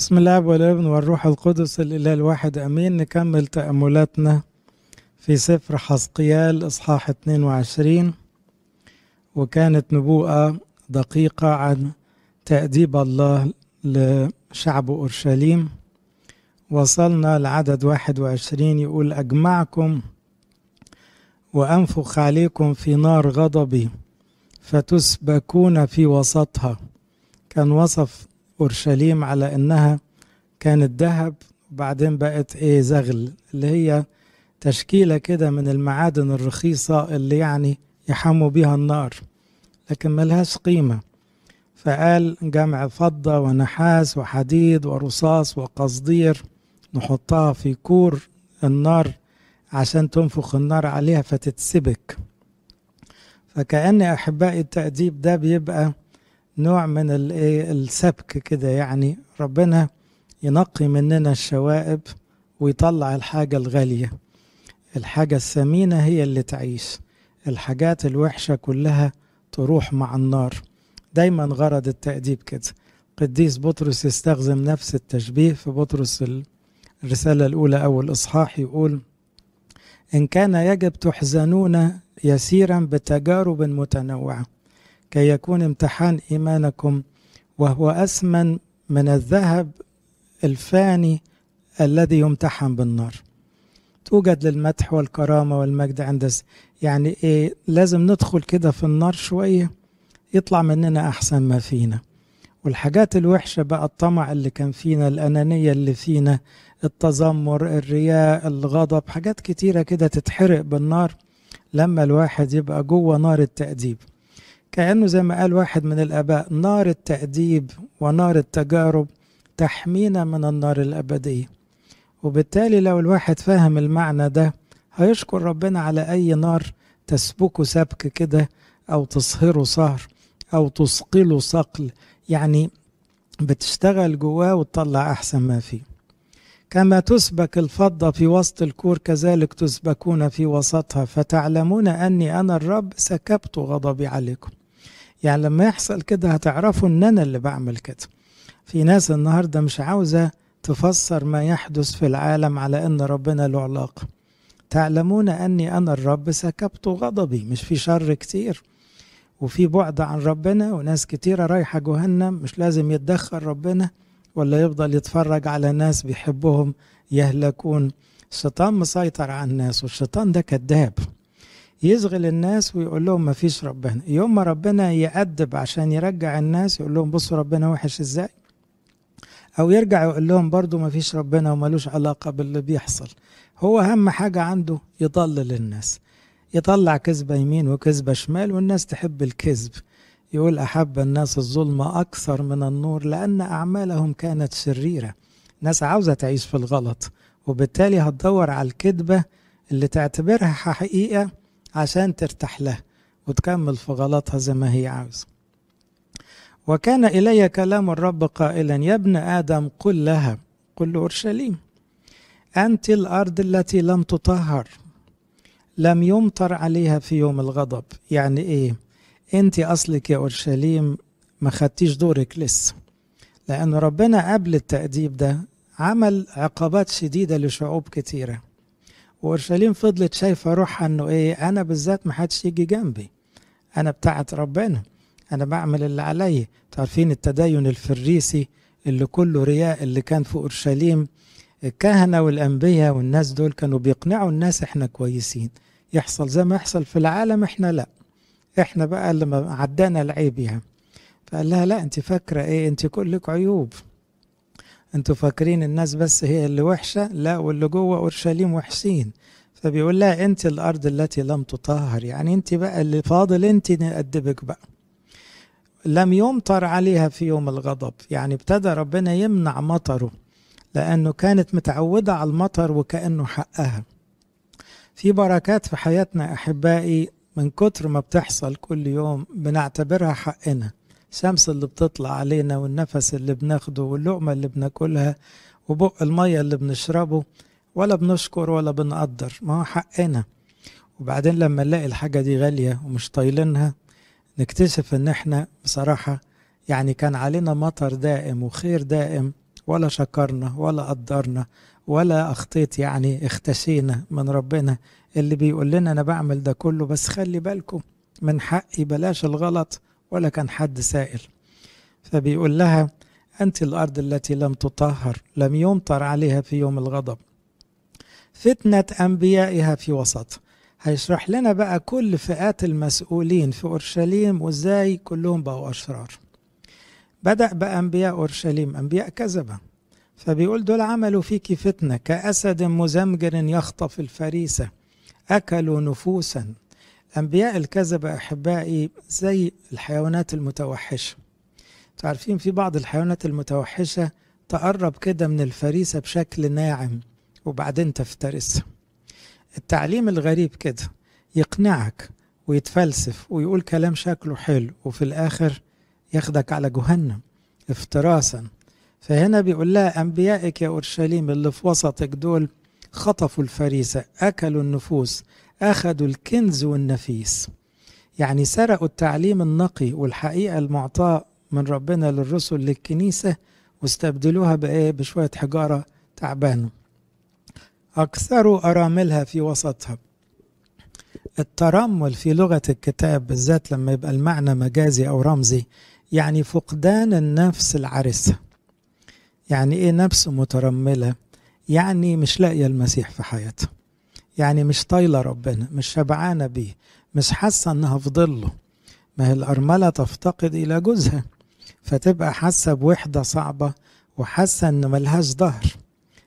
بسم الله والابن والروح القدس الإله الواحد أمين نكمل تأملاتنا في سفر حزقيال إصحاح 22 وكانت نبوءة دقيقة عن تأديب الله لشعب أورشليم وصلنا لعدد 21 يقول أجمعكم وأنفخ عليكم في نار غضبي فتسبكون في وسطها كان وصف اورشليم على انها كانت ذهب وبعدين بقت ايه زغل اللي هي تشكيله كده من المعادن الرخيصه اللي يعني يحموا بيها النار لكن ملهاش قيمه فقال جمع فضه ونحاس وحديد ورصاص وقصدير نحطها في كور النار عشان تنفخ النار عليها فتتسبك فكأن أحبائي التأديب ده بيبقى نوع من الايه السبك كده يعني ربنا ينقي مننا الشوائب ويطلع الحاجة الغالية الحاجة الثمينة هي اللي تعيش الحاجات الوحشة كلها تروح مع النار دايما غرض التأديب كده قديس بطرس يستخدم نفس التشبيه في بطرس الرسالة الأولى أو الإصحاح يقول إن كان يجب تحزنون يسيرا بتجارب متنوعة كي يكون امتحان إيمانكم وهو أسمن من الذهب الفاني الذي يمتحن بالنار توجد للمدح والكرامة والمجد عند يعني إيه لازم ندخل كده في النار شوية يطلع مننا أحسن ما فينا والحاجات الوحشة بقى الطمع اللي كان فينا الأنانية اللي فينا التذمر الرياء الغضب حاجات كتيرة كده تتحرق بالنار لما الواحد يبقى جوه نار التأديب كأنه زي ما قال واحد من الآباء نار التأديب ونار التجارب تحمينا من النار الأبدية وبالتالي لو الواحد فهم المعنى ده هيشكر ربنا على أي نار تسبكه سبك كده أو تصهره صهر أو تصقله صقل يعني بتشتغل جواه وتطلع أحسن ما فيه كما تسبك الفضة في وسط الكور كذلك تسبكون في وسطها فتعلمون أني أنا الرب سكبت غضبي عليكم يعني لما يحصل كده هتعرفوا ان انا اللي بعمل كده في ناس النهارده مش عاوزه تفسر ما يحدث في العالم على ان ربنا له علاقه تعلمون اني انا الرب سكبت غضبي مش في شر كتير وفي بعد عن ربنا وناس كتيره رايحه جهنم مش لازم يتدخل ربنا ولا يفضل يتفرج على ناس بيحبهم يهلكون الشيطان مسيطر على الناس والشيطان ده كذاب يشغل الناس ويقول لهم ما فيش ربنا يوم ما ربنا يأدب عشان يرجع الناس يقول لهم بصوا ربنا وحش ازاي او يرجع يقول لهم برضو ما فيش ربنا وملوش علاقة باللي بيحصل هو اهم حاجة عنده يضلل الناس يطلع كذبة يمين وكذبة شمال والناس تحب الكذب يقول أحب الناس الظلم أكثر من النور لأن أعمالهم كانت شريرة ناس عاوزة تعيش في الغلط وبالتالي هتدور على الكذبة اللي تعتبرها حقيقة عشان ترتاح لها وتكمل في غلطها زي ما هي عاوزة وكان إلي كلام الرب قائلا يا ابن آدم قل لها قل أورشليم أنت الأرض التي لم تطهر لم يمطر عليها في يوم الغضب يعني إيه أنت أصلك يا أورشليم ما خدتيش دورك لسه لأن ربنا قبل التأديب ده عمل عقابات شديدة لشعوب كتيرة واورشليم فضلت شايفه روحها انه ايه انا بالذات ما حدش يجي جنبي انا بتاعت ربنا انا بعمل اللي عليا تعرفين التدين الفريسي اللي كله رياء اللي كان في اورشليم الكهنه والانبياء والناس دول كانوا بيقنعوا الناس احنا كويسين يحصل زي ما يحصل في العالم احنا لا احنا بقى اللي عدانا العيب يعني فقال لها لا انت فاكره ايه انت كلك عيوب انتوا فاكرين الناس بس هي اللي وحشة لا واللي جوه أورشليم وحشين فبيقول لها انت الارض التي لم تطهر يعني انت بقى اللي فاضل انت نأدبك بقى لم يمطر عليها في يوم الغضب يعني ابتدى ربنا يمنع مطره لأنه كانت متعودة على المطر وكأنه حقها في بركات في حياتنا أحبائي من كتر ما بتحصل كل يوم بنعتبرها حقنا الشمس اللي بتطلع علينا والنفس اللي بناخده واللقمة اللي بناكلها وبق المية اللي بنشربه ولا بنشكر ولا بنقدر ما هو حقنا وبعدين لما نلاقي الحاجة دي غالية ومش طايلينها نكتشف ان احنا بصراحة يعني كان علينا مطر دائم وخير دائم ولا شكرنا ولا قدرنا ولا أخطيت يعني اختشينا من ربنا اللي بيقول لنا أنا بعمل ده كله بس خلي بالكم من حقي بلاش الغلط ولا كان حد سائل فبيقول لها أنت الأرض التي لم تطهر لم يمطر عليها في يوم الغضب فتنة أنبيائها في وسط هيشرح لنا بقى كل فئات المسؤولين في أورشليم وإزاي كلهم بقوا أشرار بدأ بأنبياء أورشليم أنبياء كذبة فبيقول دول عملوا فيك فتنة كأسد مزمجر يخطف الفريسة أكلوا نفوسا أنبياء الكذبة أحبائي زي الحيوانات المتوحشة تعرفين في بعض الحيوانات المتوحشة تقرب كده من الفريسة بشكل ناعم وبعدين تفترسها التعليم الغريب كده يقنعك ويتفلسف ويقول كلام شكله حلو وفي الآخر ياخدك على جهنم افتراسا فهنا بيقول لها أنبيائك يا أورشليم اللي في وسطك دول خطفوا الفريسة أكلوا النفوس أخذوا الكنز والنفيس يعني سرقوا التعليم النقي والحقيقة المعطاء من ربنا للرسل للكنيسة واستبدلوها بإيه بشوية حجارة تعبانة أكثروا أراملها في وسطها الترمل في لغة الكتاب بالذات لما يبقى المعنى مجازي أو رمزي يعني فقدان النفس العرسة يعني إيه نفس مترملة يعني مش لاقية المسيح في حياتها يعني مش طايله ربنا مش شبعانه بيه مش حاسه انها في ظله ما هي الارمله تفتقد الى جوزها فتبقى حاسه بوحده صعبه وحاسه ان ملهاش ظهر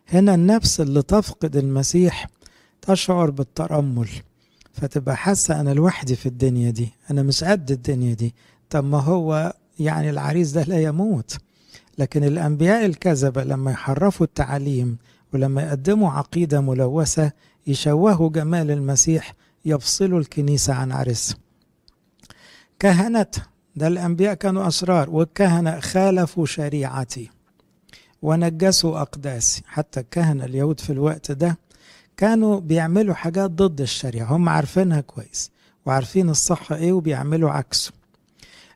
هنا النفس اللي تفقد المسيح تشعر بالترمل فتبقى حاسه انا لوحدي في الدنيا دي انا مش قد الدنيا دي طب ما هو يعني العريس ده لا يموت لكن الانبياء الكذبه لما يحرفوا التعاليم ولما يقدموا عقيده ملوثه يشوهوا جمال المسيح يفصلوا الكنيسة عن عرسه كهنة ده الأنبياء كانوا أشرار والكهنة خالفوا شريعتي ونجسوا أقداسي حتى الكهنة اليهود في الوقت ده كانوا بيعملوا حاجات ضد الشريعة هم عارفينها كويس وعارفين الصح إيه وبيعملوا عكسه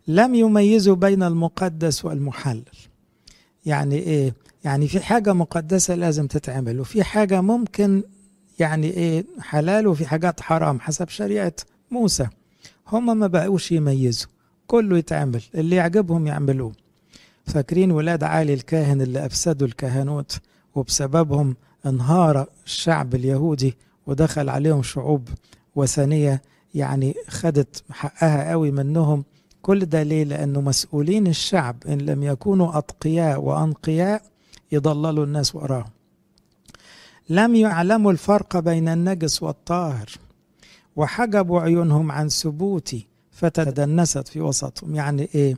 لم يميزوا بين المقدس والمحلل يعني إيه؟ يعني في حاجة مقدسة لازم تتعمل وفي حاجة ممكن يعني ايه حلال وفي حاجات حرام حسب شريعه موسى هم ما بقوش يميزوا كله يتعمل اللي يعجبهم يعملوه فاكرين ولاد عالي الكاهن اللي افسدوا الكهنوت وبسببهم انهار الشعب اليهودي ودخل عليهم شعوب وثنيه يعني خدت حقها قوي منهم كل ده ليه لانه مسؤولين الشعب ان لم يكونوا اتقياء وانقياء يضللوا الناس وراهم لم يعلموا الفرق بين النجس والطاهر وحجبوا عيونهم عن ثبوتي فتدنست في وسطهم يعني ايه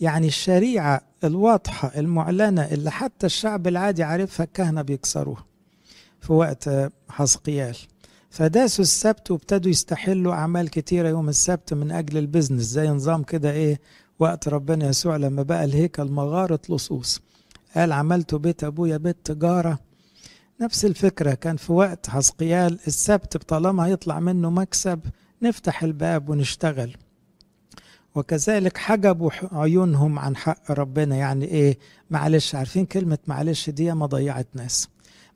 يعني الشريعه الواضحه المعلنه اللي حتى الشعب العادي عارفها الكهنه بيكسروها في وقت حسقيال فداسوا السبت وابتدوا يستحلوا اعمال كتيره يوم السبت من اجل البزنس زي نظام كده ايه وقت ربنا يسوع لما بقى الهيكل مغاره لصوص قال عملت بيت ابويا بيت تجاره نفس الفكرة كان في وقت حسقيال السبت طالما يطلع منه مكسب نفتح الباب ونشتغل وكذلك حجبوا عيونهم عن حق ربنا يعني ايه معلش عارفين كلمة معلش دي ما ضيعت ناس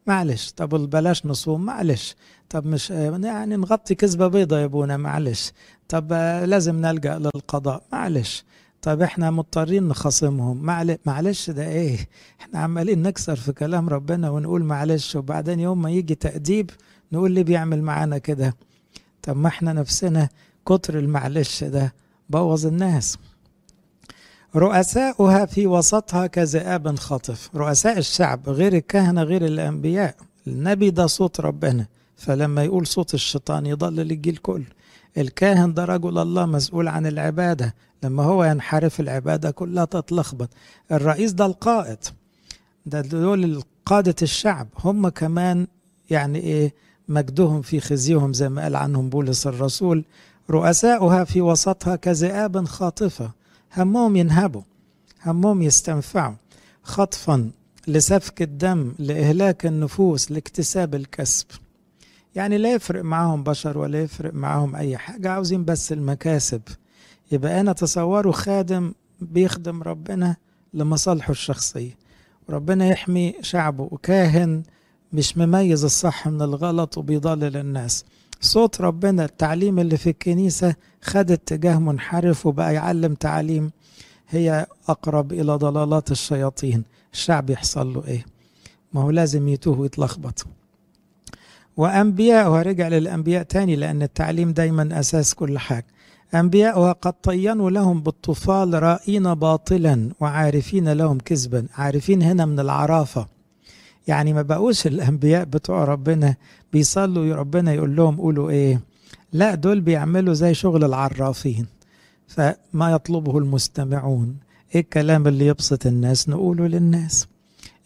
معلش طب بلاش نصوم معلش طب مش يعني نغطي كذبة بيضة يا ابونا معلش طب لازم نلجأ للقضاء معلش طب احنا مضطرين نخاصمهم معلش ده ايه احنا عمالين نكسر في كلام ربنا ونقول معلش وبعدين يوم ما يجي تأديب نقول ليه بيعمل معانا كده طب ما احنا نفسنا كتر المعلش ده بوظ الناس رؤساؤها في وسطها كذئاب خاطف رؤساء الشعب غير الكهنة غير الأنبياء النبي ده صوت ربنا فلما يقول صوت الشيطان يضلل الجيل كله الكاهن ده رجل الله مسؤول عن العبادة لما هو ينحرف العبادة كلها تتلخبط الرئيس ده القائد ده دول قادة الشعب هم كمان يعني إيه مجدهم في خزيهم زي ما قال عنهم بولس الرسول رؤساؤها في وسطها كذئاب خاطفة همهم ينهبوا همهم يستنفعوا خطفا لسفك الدم لإهلاك النفوس لاكتساب الكسب يعني لا يفرق معاهم بشر ولا يفرق معاهم أي حاجة عاوزين بس المكاسب يبقى أنا تصوره خادم بيخدم ربنا لمصالحه الشخصية ربنا يحمي شعبه وكاهن مش مميز الصح من الغلط وبيضلل الناس صوت ربنا التعليم اللي في الكنيسة خد اتجاه منحرف وبقى يعلم تعاليم هي أقرب إلى ضلالات الشياطين الشعب يحصل له إيه ما هو لازم يتوه ويتلخبط وأنبياء ورجع للأنبياء تاني لأن التعليم دايما أساس كل حاجة أنبياؤها قد طينوا لهم بالطفال رائين باطلا وعارفين لهم كذبا عارفين هنا من العرافة يعني ما بقوش الأنبياء بتوع ربنا بيصلوا ربنا يقول لهم قولوا إيه لا دول بيعملوا زي شغل العرافين فما يطلبه المستمعون إيه الكلام اللي يبسط الناس نقوله للناس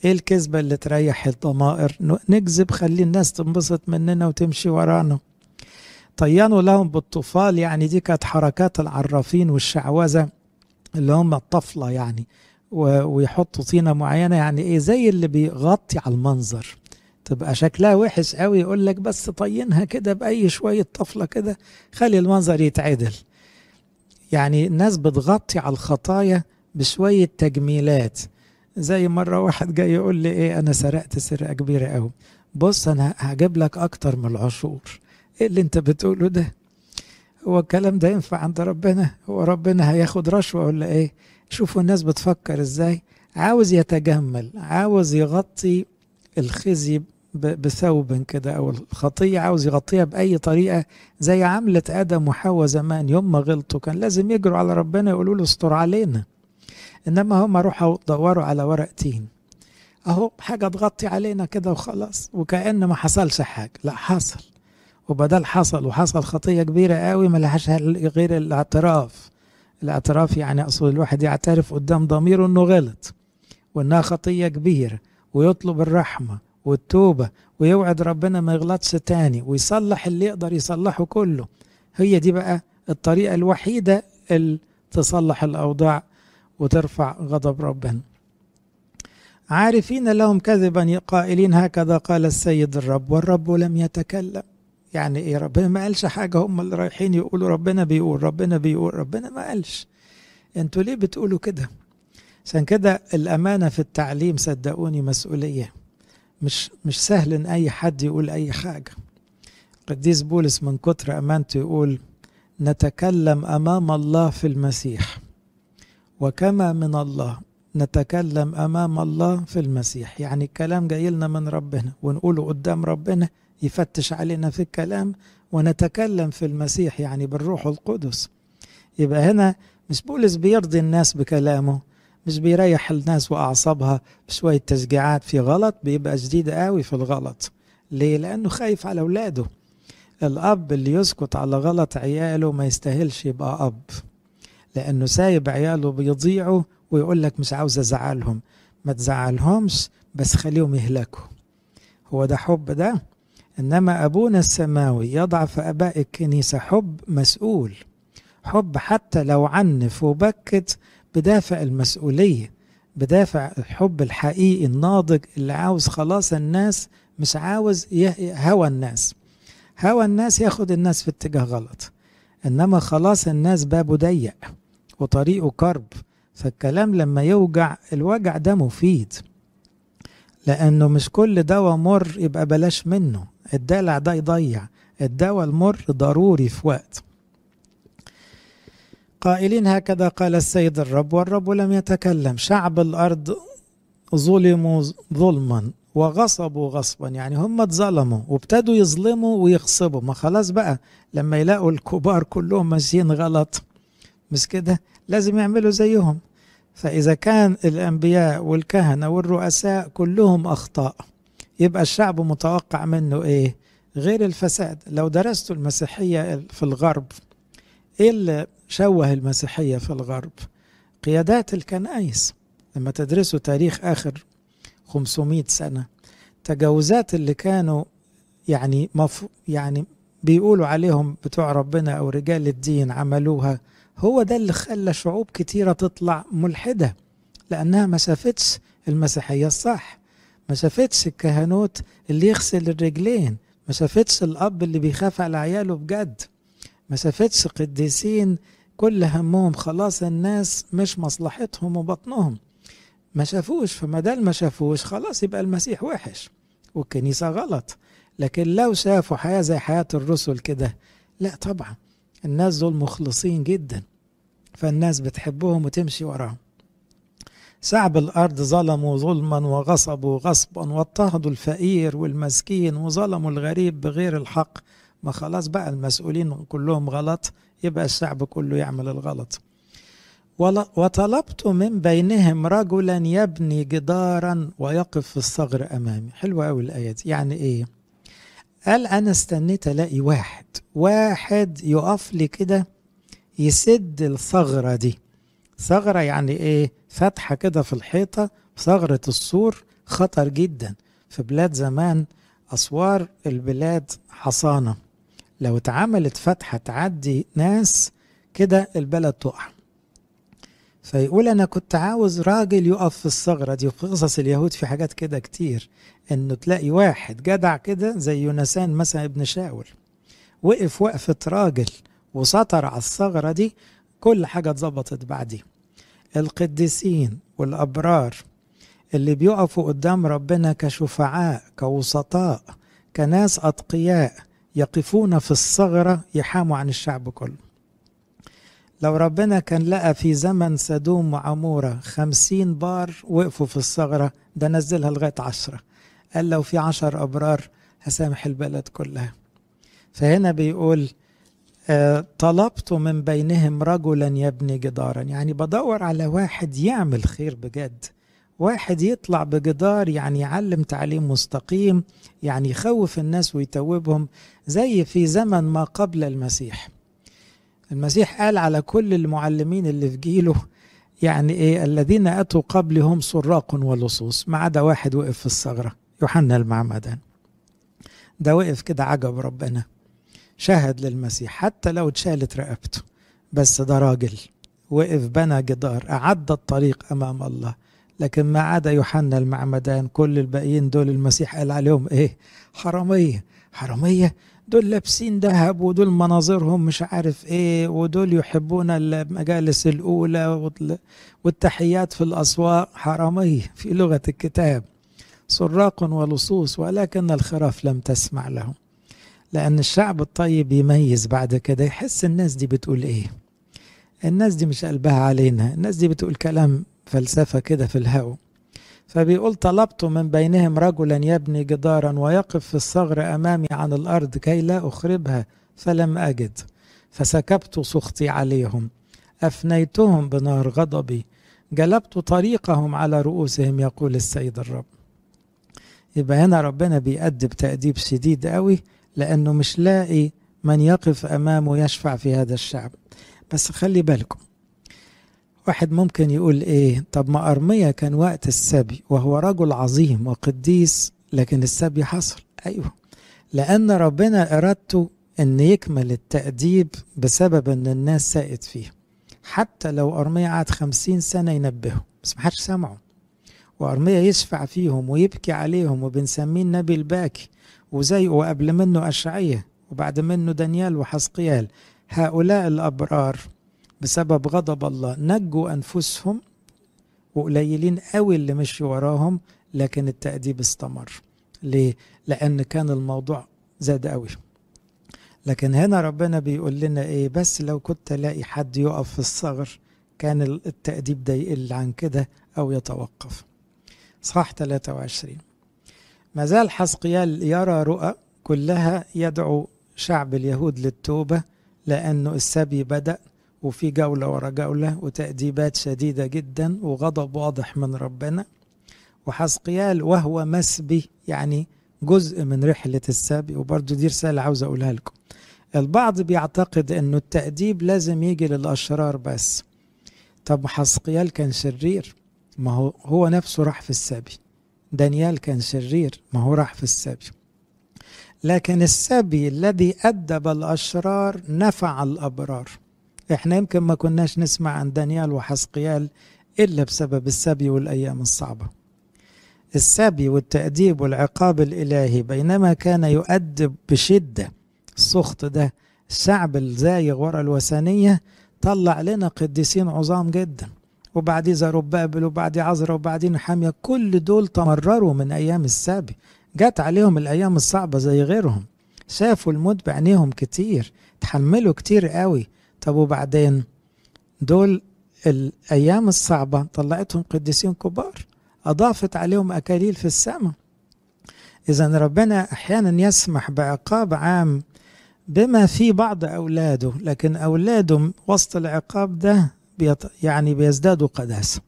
ايه الكذبه اللي تريح الضمائر نكذب خلي الناس تنبسط مننا وتمشي ورانا طينوا لهم بالطفال يعني دي كانت حركات العرافين والشعوذة اللي هم الطفلة يعني ويحطوا طينة معينة يعني ايه زي اللي بيغطي على المنظر تبقى شكلها وحش قوي يقول لك بس طينها كده بأي شوية طفلة كده خلي المنظر يتعدل يعني الناس بتغطي على الخطايا بشوية تجميلات زي مرة واحد جاي يقول لي ايه انا سرقت سرقة كبيرة قوي بص انا هجيب لك اكتر من العشور ايه اللي انت بتقوله ده هو الكلام ده ينفع عند ربنا هو ربنا هياخد رشوة ولا ايه شوفوا الناس بتفكر ازاي عاوز يتجمل عاوز يغطي الخزي بثوب كده او الخطيه عاوز يغطيها باي طريقه زي عملت ادم وحواء زمان يوم ما غلطوا كان لازم يجروا على ربنا يقولوا له استر علينا انما هم روحوا دوروا على ورق تين اهو حاجه تغطي علينا كده وخلاص وكأن ما حصلش حاجه لا حصل وبدل حصل وحصل خطية كبيرة قوي ما لهاش غير الاعتراف الاعتراف يعني أصل الواحد يعترف قدام ضميره أنه غلط وأنها خطية كبيرة ويطلب الرحمة والتوبة ويوعد ربنا ما يغلطش تاني ويصلح اللي يقدر يصلحه كله هي دي بقى الطريقة الوحيدة اللي تصلح الأوضاع وترفع غضب ربنا عارفين لهم كذبا قائلين هكذا قال السيد الرب والرب لم يتكلم يعني ايه ربنا ما قالش حاجه هم اللي رايحين يقولوا ربنا بيقول ربنا بيقول ربنا ما قالش انتوا ليه بتقولوا كده عشان كده الامانه في التعليم صدقوني مسؤوليه مش مش سهل ان اي حد يقول اي حاجه قديس بولس من كتر امانته يقول نتكلم امام الله في المسيح وكما من الله نتكلم امام الله في المسيح يعني الكلام جاي لنا من ربنا ونقوله قدام ربنا يفتش علينا في الكلام ونتكلم في المسيح يعني بالروح القدس يبقى هنا مش بولس بيرضي الناس بكلامه مش بيريح الناس واعصابها بشويه تشجيعات في غلط بيبقى شديد قوي في الغلط ليه لانه خايف على اولاده الاب اللي يسكت على غلط عياله ما يستاهلش يبقى اب لانه سايب عياله بيضيعوا ويقول لك مش عاوز ازعلهم ما تزعلهمش بس خليهم يهلكوا هو ده حب ده إنما أبونا السماوي يضع في آباء الكنيسة حب مسؤول حب حتى لو عنف وبكت بدافع المسؤولية بدافع الحب الحقيقي الناضج اللي عاوز خلاص الناس مش عاوز هوى الناس هوى الناس ياخد الناس في اتجاه غلط إنما خلاص الناس بابه ضيق وطريقه كرب فالكلام لما يوجع الوجع ده مفيد لأنه مش كل دواء مر يبقى بلاش منه الدلع ده يضيع الدواء المر ضروري في وقت قائلين هكذا قال السيد الرب والرب لم يتكلم شعب الأرض ظلموا ظلما وغصبوا غصبا يعني هم اتظلموا وابتدوا يظلموا ويغصبوا ما خلاص بقى لما يلاقوا الكبار كلهم ماشيين غلط مش كده لازم يعملوا زيهم فإذا كان الأنبياء والكهنة والرؤساء كلهم أخطاء يبقى الشعب متوقع منه ايه غير الفساد لو درستوا المسيحيه في الغرب ايه اللي شوه المسيحيه في الغرب قيادات الكنائس لما تدرسوا تاريخ اخر 500 سنه تجاوزات اللي كانوا يعني مف... يعني بيقولوا عليهم بتوع ربنا او رجال الدين عملوها هو ده اللي خلى شعوب كتيره تطلع ملحده لانها ما شافتش المسيحيه الصح ما شافتش الكهنوت اللي يغسل الرجلين ما شافتش الأب اللي بيخاف على عياله بجد ما شافتش قديسين كل همهم خلاص الناس مش مصلحتهم وبطنهم ما شافوش فما دام ما شافوش خلاص يبقى المسيح وحش والكنيسة غلط لكن لو شافوا حياة زي حياة الرسل كده لا طبعا الناس دول مخلصين جدا فالناس بتحبهم وتمشي وراهم شعب الأرض ظلموا ظلما وغصبوا غصبا واضطهدوا الفقير والمسكين وظلموا الغريب بغير الحق ما خلاص بقى المسؤولين كلهم غلط يبقى الشعب كله يعمل الغلط وطلبت من بينهم رجلا يبني جدارا ويقف في الثغر أمامي حلوة أوي الآية دي يعني إيه قال أنا استنيت ألاقي واحد واحد يقف لي كده يسد الثغرة دي ثغرة يعني إيه فتحة كده في الحيطة ثغرة السور خطر جدا في بلاد زمان أسوار البلاد حصانة لو اتعملت فتحة تعدي ناس كده البلد تقع فيقول أنا كنت عاوز راجل يقف في الثغرة دي وفي قصص اليهود في حاجات كده كتير إنه تلاقي واحد جدع كده زي يونسان مثلا ابن شاول وقف وقفة راجل وسطر على الثغرة دي كل حاجة اتظبطت بعديه القديسين والأبرار اللي بيقفوا قدام ربنا كشفعاء كوسطاء كناس أتقياء يقفون في الثغرة يحاموا عن الشعب كله لو ربنا كان لقى في زمن سدوم وعمورة خمسين بار وقفوا في الثغرة ده نزلها لغاية عشرة قال لو في عشر أبرار هسامح البلد كلها فهنا بيقول طلبت من بينهم رجلا يبني جدارا يعني بدور على واحد يعمل خير بجد واحد يطلع بجدار يعني يعلم تعليم مستقيم يعني يخوف الناس ويتوبهم زي في زمن ما قبل المسيح المسيح قال على كل المعلمين اللي في جيله يعني ايه الذين اتوا قبلي هم سراق ولصوص ما عدا واحد وقف في الثغره يوحنا المعمدان ده وقف كده عجب ربنا شهد للمسيح حتى لو اتشالت رقبته بس ده راجل وقف بنى جدار أعد الطريق أمام الله لكن ما عدا يوحنا المعمدان كل الباقيين دول المسيح قال عليهم ايه حراميه حراميه دول لابسين ذهب ودول مناظرهم مش عارف ايه ودول يحبون المجالس الاولى والتحيات في الاسواق حراميه في لغه الكتاب سراق ولصوص ولكن الخراف لم تسمع لهم لأن الشعب الطيب يميز بعد كده يحس الناس دي بتقول إيه الناس دي مش قلبها علينا الناس دي بتقول كلام فلسفة كده في الهوا فبيقول طلبت من بينهم رجلا يبني جدارا ويقف في الثغر أمامي عن الأرض كي لا أخربها فلم أجد فسكبت سخطي عليهم أفنيتهم بنار غضبي جلبت طريقهم على رؤوسهم يقول السيد الرب يبقى هنا ربنا بيأدب تأديب شديد قوي لأنه مش لاقي من يقف أمامه يشفع في هذا الشعب بس خلي بالكم واحد ممكن يقول إيه طب ما أرميا كان وقت السبي وهو رجل عظيم وقديس لكن السبي حصل أيوه لأن ربنا إرادته أن يكمل التأديب بسبب أن الناس ساءت فيه حتى لو أرمية قعد خمسين سنة ينبهه بس محدش سمعه وأرمية يشفع فيهم ويبكي عليهم وبنسميه النبي الباكي وزي وقبل منه أشعية وبعد منه دانيال وحسقيال هؤلاء الأبرار بسبب غضب الله نجوا أنفسهم وقليلين قوي اللي مشي وراهم لكن التأديب استمر ليه؟ لأن كان الموضوع زاد قوي لكن هنا ربنا بيقول لنا ايه بس لو كنت تلاقي حد يقف في الصغر كان التأديب ده يقل عن كده أو يتوقف صح 23 ما زال حسقيال يرى رؤى كلها يدعو شعب اليهود للتوبة لأنه السبي بدأ وفي جولة ورا جولة وتأديبات شديدة جدا وغضب واضح من ربنا وحسقيال وهو مسبي يعني جزء من رحلة السبي وبرضه دي رسالة عاوز أقولها لكم البعض بيعتقد أنه التأديب لازم يجي للأشرار بس طب حسقيال كان شرير ما هو هو نفسه راح في السبي دانيال كان شرير ما هو راح في السبي لكن السبي الذي أدب الأشرار نفع الأبرار احنا يمكن ما كناش نسمع عن دانيال وحسقيال إلا بسبب السبي والأيام الصعبة السبي والتأديب والعقاب الإلهي بينما كان يؤدب بشدة السخط ده الشعب الزايغ ورا الوثنية طلع لنا قديسين عظام جداً وبعديه زربابل وبعديه عزرا وبعدين حامية كل دول تمرروا من أيام السبي جت عليهم الأيام الصعبة زي غيرهم شافوا الموت بعينيهم كتير تحملوا كتير قوي طب وبعدين دول الأيام الصعبة طلعتهم قديسين كبار أضافت عليهم أكاليل في السماء إذا ربنا أحيانا يسمح بعقاب عام بما في بعض أولاده لكن أولاده وسط العقاب ده بيط يعني بيزدادوا قداسة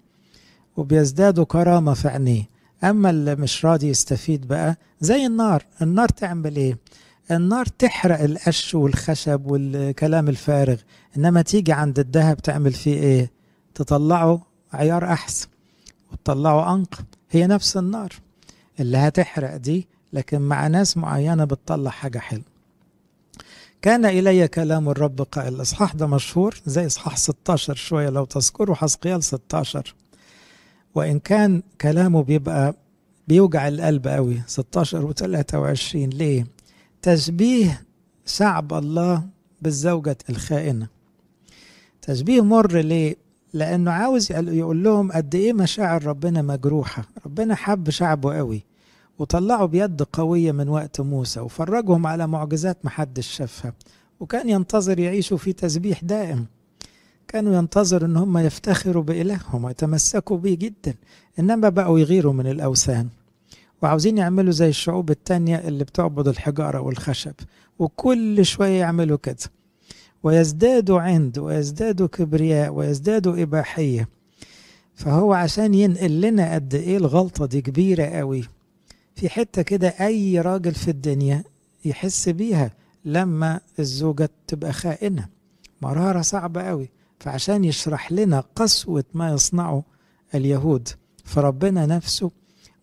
وبيزدادوا كرامة في عينيه أما اللي مش راضي يستفيد بقى زي النار النار تعمل إيه؟ النار تحرق القش والخشب والكلام الفارغ إنما تيجي عند الذهب تعمل فيه إيه؟ تطلعه عيار أحسن وتطلعه أنقى هي نفس النار اللي هتحرق دي لكن مع ناس معينة بتطلع حاجة حلوة كان إلي كلام الرب قائل الإصحاح ده مشهور زي إصحاح 16 شوية لو تذكروا حسقيال 16 وإن كان كلامه بيبقى بيوجع القلب قوي 16 و23 ليه؟ تشبيه شعب الله بالزوجة الخائنة تشبيه مر ليه؟ لأنه عاوز يقول لهم قد إيه مشاعر ربنا مجروحة ربنا حب شعبه قوي وطلعوا بيد قوية من وقت موسى وفرجهم على معجزات محدش شافها وكان ينتظر يعيشوا في تسبيح دائم كانوا ينتظر ان هم يفتخروا بإلههم ويتمسكوا بيه جدا انما بقوا يغيروا من الأوثان وعاوزين يعملوا زي الشعوب التانية اللي بتعبد الحجارة والخشب وكل شوية يعملوا كده ويزدادوا عند ويزدادوا كبرياء ويزدادوا إباحية فهو عشان ينقل لنا قد إيه الغلطة دي كبيرة قوي في حتة كده أي راجل في الدنيا يحس بيها لما الزوجة تبقى خائنة مرارة صعبة قوي فعشان يشرح لنا قسوة ما يصنعه اليهود فربنا نفسه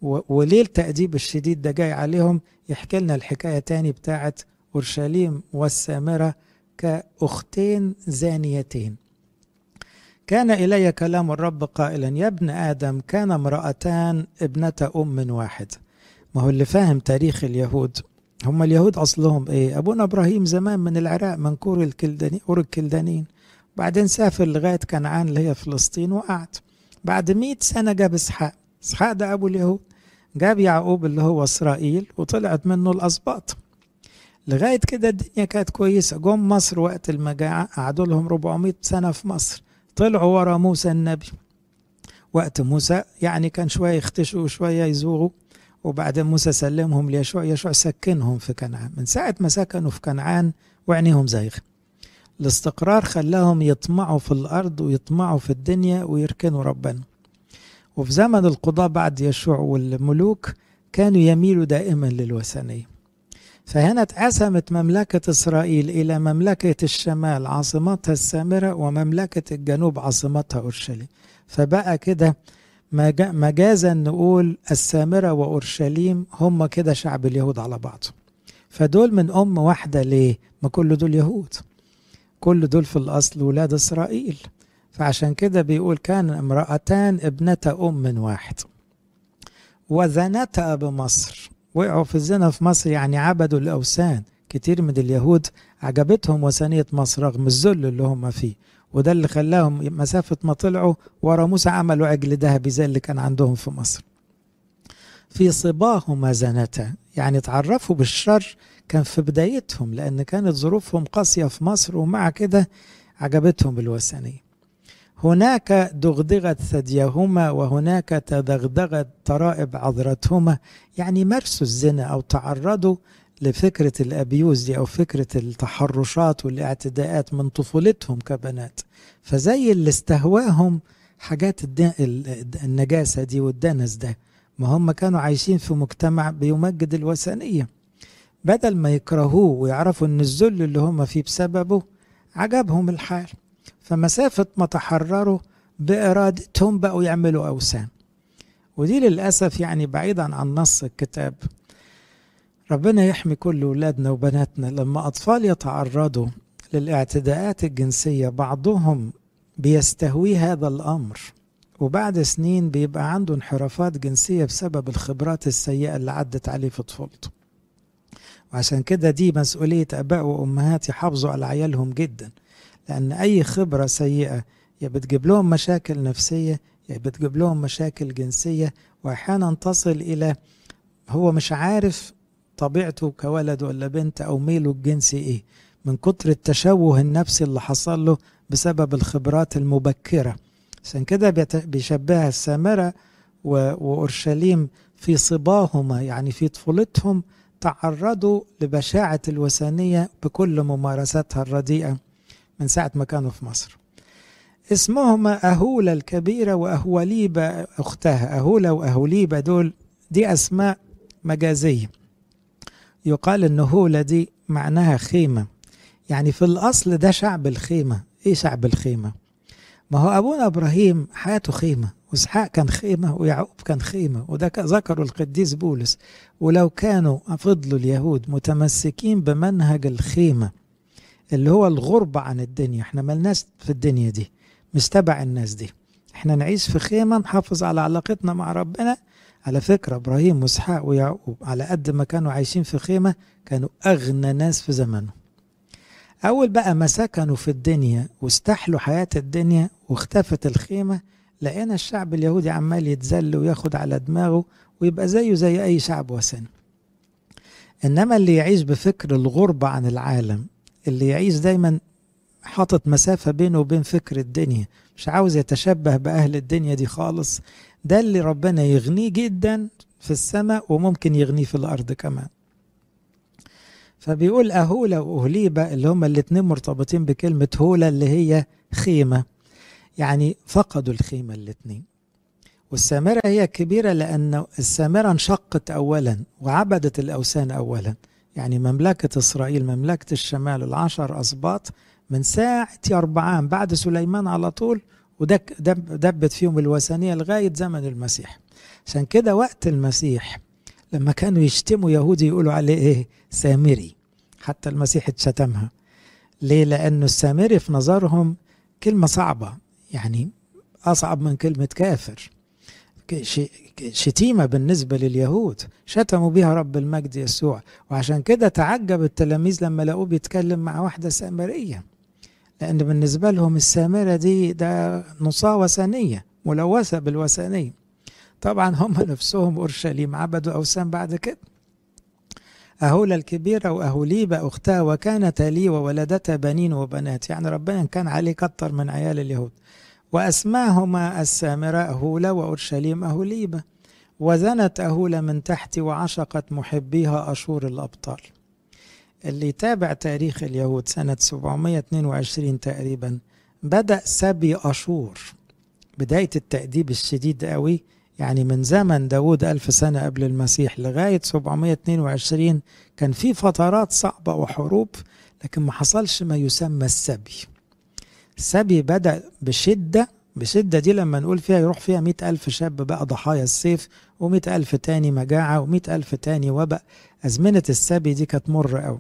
وليه التأديب الشديد ده جاي عليهم يحكي لنا الحكاية تاني بتاعة أورشليم والسامرة كأختين زانيتين كان إلي كلام الرب قائلا يا ابن آدم كان امرأتان ابنة أم واحد ما هو اللي فاهم تاريخ اليهود هم اليهود أصلهم إيه أبونا إبراهيم زمان من العراق من كور الكلداني أور الكلدانيين بعدين سافر لغاية كنعان اللي هي فلسطين وقعد بعد مئة سنة جاب إسحاق إسحاق ده أبو اليهود جاب يعقوب اللي هو إسرائيل وطلعت منه الأسباط لغاية كده الدنيا كانت كويسة جم مصر وقت المجاعة قعدوا لهم 400 سنة في مصر طلعوا ورا موسى النبي وقت موسى يعني كان شوية يختشوا وشوية يزوغوا وبعدين موسى سلمهم ليشوع يشوع سكنهم في كنعان من ساعة ما سكنوا في كنعان وعينيهم زايغة الاستقرار خلاهم يطمعوا في الأرض ويطمعوا في الدنيا ويركنوا ربنا وفي زمن القضاة بعد يشوع والملوك كانوا يميلوا دائما للوثنية فهنا اتقسمت مملكة إسرائيل إلى مملكة الشمال عاصمتها السامرة ومملكة الجنوب عاصمتها أورشليم فبقى كده مجازا نقول السامرة وأورشليم هم كده شعب اليهود على بعض فدول من أم واحدة ليه؟ ما كل دول يهود كل دول في الأصل ولاد إسرائيل فعشان كده بيقول كان امرأتان ابنتا أم واحد وزنتا بمصر وقعوا في الزنا في مصر يعني عبدوا الأوثان كتير من اليهود عجبتهم وثنية مصر رغم الذل اللي هم فيه وده اللي خلاهم مسافة ما طلعوا ورا موسى عملوا عجل ذهبي زي اللي كان عندهم في مصر في صباهما زنتا يعني تعرفوا بالشر كان في بدايتهم لأن كانت ظروفهم قاسية في مصر ومع كده عجبتهم الوثنية هناك دغدغت ثديهما وهناك تدغدغت ترائب عذرتهما يعني مارسوا الزنا أو تعرضوا لفكرة الأبيوز دي أو فكرة التحرشات والاعتداءات من طفولتهم كبنات فزي اللي استهواهم حاجات النجاسة دي والدنس ده ما هم كانوا عايشين في مجتمع بيمجد الوثنية بدل ما يكرهوه ويعرفوا ان الذل اللي هم فيه بسببه عجبهم الحال فمسافة ما تحرروا بإرادتهم بقوا يعملوا أوثان ودي للأسف يعني بعيدا عن نص الكتاب ربنا يحمي كل أولادنا وبناتنا لما أطفال يتعرضوا للاعتداءات الجنسية بعضهم بيستهويه هذا الأمر وبعد سنين بيبقى عنده انحرافات جنسية بسبب الخبرات السيئة اللي عدت عليه في طفولته وعشان كده دي مسؤولية أباء وأمهات يحافظوا على عيالهم جدا لأن أي خبرة سيئة يا بتجيب لهم مشاكل نفسية يا بتجيب لهم مشاكل جنسية وأحيانا تصل إلى هو مش عارف طبيعته كولد ولا بنت أو ميله الجنسي إيه من كتر التشوه النفسي اللي حصل له بسبب الخبرات المبكرة عشان كده بيشبهها السامرة وأورشليم في صباهما يعني في طفولتهم تعرضوا لبشاعة الوثنية بكل ممارساتها الرديئة من ساعة ما كانوا في مصر اسمهما أهولة الكبيرة وأهوليبة أختها أهولة وأهوليبة دول دي أسماء مجازية يقال النهولة دي معناها خيمة يعني في الأصل ده شعب الخيمة إيه شعب الخيمة؟ ما هو أبونا إبراهيم حياته خيمة وإسحاق كان خيمة ويعقوب كان خيمة وده ذكره القديس بولس ولو كانوا فضلوا اليهود متمسكين بمنهج الخيمة اللي هو الغربة عن الدنيا احنا ملناش في الدنيا دي مش تبع الناس دي احنا نعيش في خيمة نحافظ على علاقتنا مع ربنا على فكرة إبراهيم وإسحاق ويعقوب على قد ما كانوا عايشين في خيمة كانوا أغنى ناس في زمانهم أول بقى ما سكنوا في الدنيا واستحلوا حياة الدنيا واختفت الخيمة لقينا الشعب اليهودي عمال يتذل وياخد على دماغه ويبقى زيه زي أي شعب وثني إنما اللي يعيش بفكر الغربة عن العالم اللي يعيش دايما حاطط مسافة بينه وبين فكر الدنيا مش عاوز يتشبه بأهل الدنيا دي خالص ده اللي ربنا يغنيه جدا في السماء وممكن يغنيه في الأرض كمان فبيقول أهولة وأهليبة اللي هما الاتنين مرتبطين بكلمة هولة اللي هي خيمة يعني فقدوا الخيمة الاتنين والسامرة هي كبيرة لأن السامرة انشقت أولا وعبدت الأوثان أولا يعني مملكة إسرائيل مملكة الشمال العشر أسباط من ساعة أربعان بعد سليمان على طول دب دبت فيهم الوثنية لغاية زمن المسيح عشان كده وقت المسيح لما كانوا يشتموا يهودي يقولوا عليه ايه سامري حتى المسيح اتشتمها ليه لأنه السامري في نظرهم كلمة صعبة يعني أصعب من كلمة كافر شتيمة بالنسبة لليهود شتموا بها رب المجد يسوع وعشان كده تعجب التلاميذ لما لقوه بيتكلم مع واحدة سامرية لأن بالنسبة لهم السامرة دي ده نصاة وثنية ملوثة بالوثنية طبعا هم نفسهم أورشليم عبدوا أوثان بعد كده أهولا الكبيرة وأهوليبة أختها وكانت لي وولدتا بنين وبنات يعني ربنا كان عليه كتر من عيال اليهود وأسماهما السامرة أهولا وأورشليم أهوليبة وزنت أهولا من تحت وعشقت محبيها أشور الأبطال اللي تابع تاريخ اليهود سنة 722 تقريبا بدأ سبي أشور بداية التأديب الشديد قوي يعني من زمن داود ألف سنة قبل المسيح لغاية 722 كان في فترات صعبة وحروب لكن ما حصلش ما يسمى السبي السبي بدأ بشدة بشدة دي لما نقول فيها يروح فيها مئة ألف شاب بقى ضحايا السيف ومئة ألف تاني مجاعة ومئة ألف تاني وبقى أزمنة السبي دي كانت مرة أوي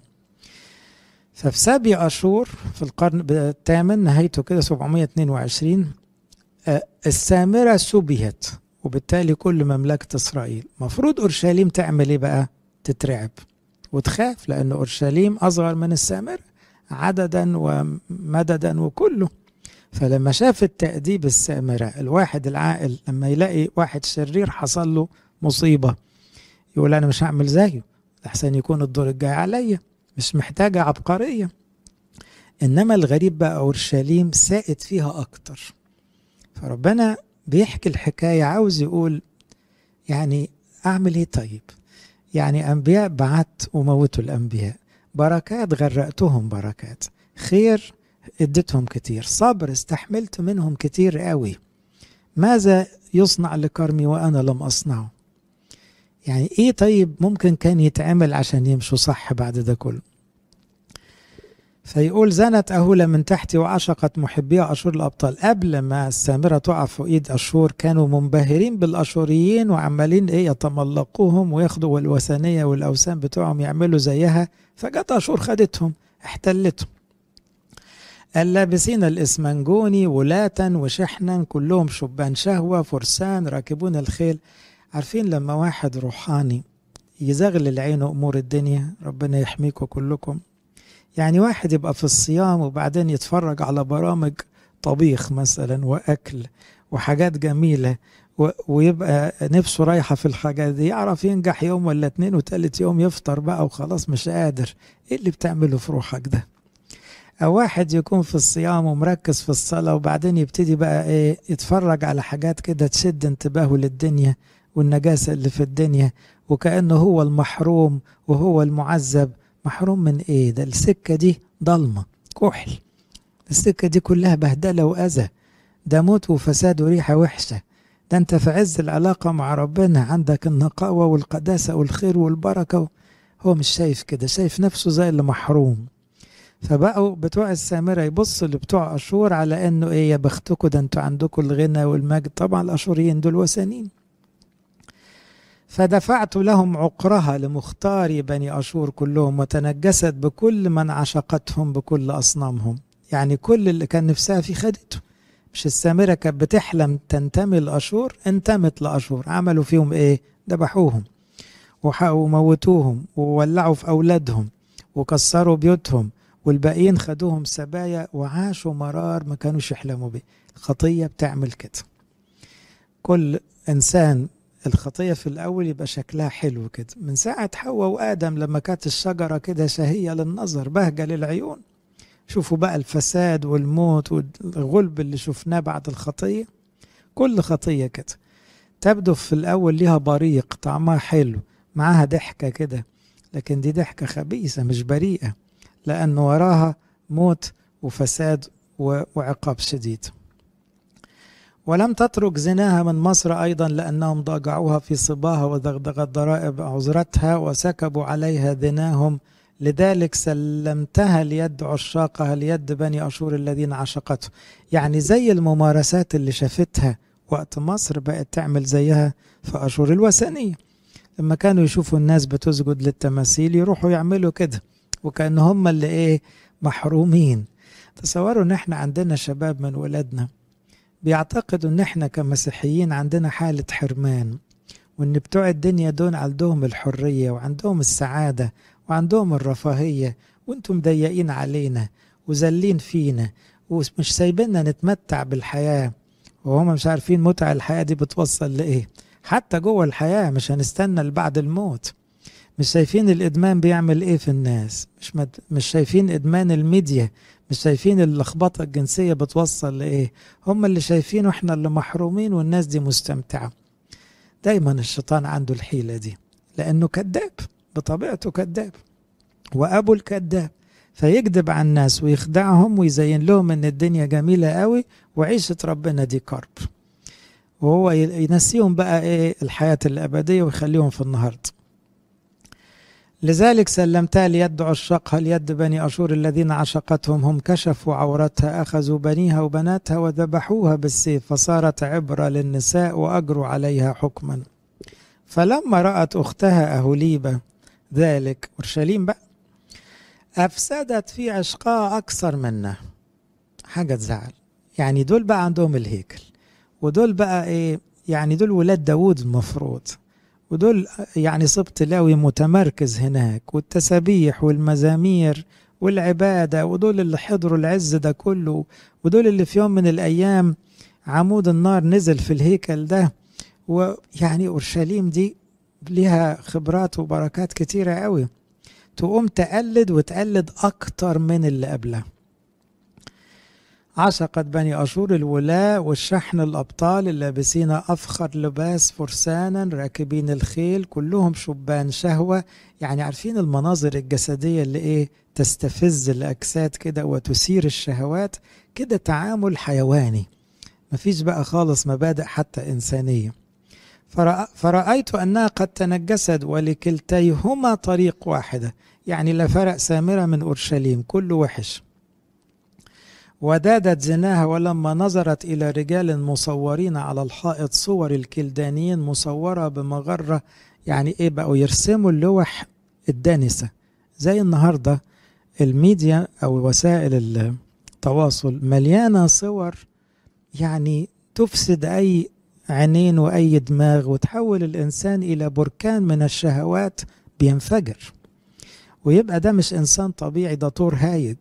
ففي سابي أشور في القرن الثامن نهايته كده 722 آه، السامرة سبيت وبالتالي كل مملكة إسرائيل مفروض أورشليم تعمل إيه بقى تترعب وتخاف لأن أورشليم أصغر من السامرة عددا ومددا وكله فلما شاف التأديب السامرة الواحد العاقل لما يلاقي واحد شرير حصل له مصيبة يقول أنا مش هعمل زيه أحسن يكون الدور الجاي عليا مش محتاجة عبقرية إنما الغريب بقى أورشليم سائد فيها أكتر فربنا بيحكي الحكاية عاوز يقول يعني أعمل إيه طيب يعني أنبياء بعت وموتوا الأنبياء بركات غرقتهم بركات خير اديتهم كتير صبر استحملت منهم كتير قوي ماذا يصنع لكرمي وأنا لم أصنعه يعني ايه طيب ممكن كان يتعمل عشان يمشوا صح بعد ده كله فيقول زنت أهولة من تحتي وعشقت محبي أشور الأبطال قبل ما السامرة تقع في إيد أشور كانوا منبهرين بالأشوريين وعمالين إيه يتملقوهم وياخدوا الوثنية والأوثان بتوعهم يعملوا زيها فجت أشور خدتهم احتلتهم اللابسين الإسمنجوني ولاتا وشحنا كلهم شبان شهوة فرسان راكبون الخيل عارفين لما واحد روحاني يزغلل عينه أمور الدنيا ربنا يحميكم كلكم يعني واحد يبقى في الصيام وبعدين يتفرج على برامج طبيخ مثلا وأكل وحاجات جميلة ويبقى نفسه رايحة في الحاجات دي يعرف ينجح يوم ولا اتنين وتالت يوم يفطر بقى وخلاص مش قادر ايه اللي بتعمله في روحك ده أو واحد يكون في الصيام ومركز في الصلاة وبعدين يبتدي بقى إيه يتفرج على حاجات كده تشد انتباهه للدنيا والنجاسة اللي في الدنيا وكأنه هو المحروم وهو المعذب محروم من إيه ده السكة دي ضلمة كحل السكة دي كلها بهدلة وأذى ده موت وفساد وريحة وحشة ده أنت في عز العلاقة مع ربنا عندك النقاوة والقداسة والخير والبركة هو مش شايف كده شايف نفسه زي اللي محروم فبقوا بتوع السامرة يبصوا لبتوع أشور على أنه إيه يا بختكم ده أنتوا عندكم الغنى والمجد طبعا الأشوريين دول وثنين فدفعت لهم عقرها لمختاري بني أشور كلهم وتنجست بكل من عشقتهم بكل أصنامهم يعني كل اللي كان نفسها فيه خدته مش السامرة كانت بتحلم تنتمي لأشور انتمت لأشور عملوا فيهم ايه ذبحوهم وموتوهم وولعوا في أولادهم وكسروا بيوتهم والباقيين خدوهم سبايا وعاشوا مرار ما كانوش يحلموا به الخطية بتعمل كده كل إنسان الخطية في الأول يبقى شكلها حلو كده من ساعة حواء وآدم لما كانت الشجرة كده شهية للنظر بهجة للعيون شوفوا بقى الفساد والموت والغلب اللي شفناه بعد الخطية كل خطية كده تبدو في الأول ليها بريق طعمها حلو معاها ضحكة كده لكن دي ضحكة خبيثة مش بريئة لأن وراها موت وفساد وعقاب شديد ولم تترك زناها من مصر أيضا لأنهم ضاجعوها في صباها وذغدغت ضرائب عذرتها وسكبوا عليها ذناهم لذلك سلمتها ليد عشاقها ليد بني أشور الذين عشقته يعني زي الممارسات اللي شافتها وقت مصر بقت تعمل زيها في أشور الوثنية لما كانوا يشوفوا الناس بتسجد للتماثيل يروحوا يعملوا كده وكأن هم اللي إيه محرومين تصوروا إن إحنا عندنا شباب من ولادنا بيعتقدوا ان احنا كمسيحيين عندنا حالة حرمان وان بتوع الدنيا دول عندهم الحرية وعندهم السعادة وعندهم الرفاهية وانتم ضيقين علينا وزلين فينا ومش سايبيننا نتمتع بالحياة وهم مش عارفين متع الحياة دي بتوصل لإيه حتى جوه الحياة مش هنستنى لبعد الموت مش شايفين الإدمان بيعمل إيه في الناس مش مد... مش شايفين إدمان الميديا مش شايفين اللخبطة الجنسية بتوصل لإيه هم اللي شايفين وإحنا اللي محرومين والناس دي مستمتعة دايما الشيطان عنده الحيلة دي لأنه كذاب بطبيعته كذاب وأبو الكذاب فيكذب على الناس ويخدعهم ويزين لهم ان الدنيا جميله قوي وعيشه ربنا دي كرب وهو ينسيهم بقى ايه الحياه الابديه ويخليهم في النهارده لذلك سلمتها ليد عشاقها ليد بني أشور الذين عشقتهم هم كشفوا عورتها أخذوا بنيها وبناتها وذبحوها بالسيف فصارت عبرة للنساء وأجروا عليها حكما فلما رأت أختها أهليبة ذلك أورشليم بقى أفسدت في عشقها أكثر منها حاجة تزعل يعني دول بقى عندهم الهيكل ودول بقى إيه يعني دول ولاد داوود المفروض ودول يعني صبت لاوي متمركز هناك والتسابيح والمزامير والعبادة ودول اللي حضروا العز ده كله ودول اللي في يوم من الأيام عمود النار نزل في الهيكل ده ويعني أورشليم دي ليها خبرات وبركات كتيرة قوي تقوم تقلد وتقلد أكتر من اللي قبلها عشقت بني أشور الولاة والشحن الأبطال اللابسين أفخر لباس فرسانا راكبين الخيل كلهم شبان شهوة يعني عارفين المناظر الجسدية اللي إيه تستفز الأجساد كده وتثير الشهوات كده تعامل حيواني مفيش بقى خالص مبادئ حتى إنسانية فرأ... فرأيت أنها قد تنجست ولكلتيهما طريق واحدة يعني لا فرق سامرة من أورشليم كله وحش ودادت زناها ولما نظرت إلى رجال مصورين على الحائط صور الكلدانيين مصورة بمغرة يعني إيه بقوا يرسموا اللوح الدانسة زي النهاردة الميديا أو وسائل التواصل مليانة صور يعني تفسد أي عينين وأي دماغ وتحول الإنسان إلى بركان من الشهوات بينفجر ويبقى ده مش إنسان طبيعي ده طور هايج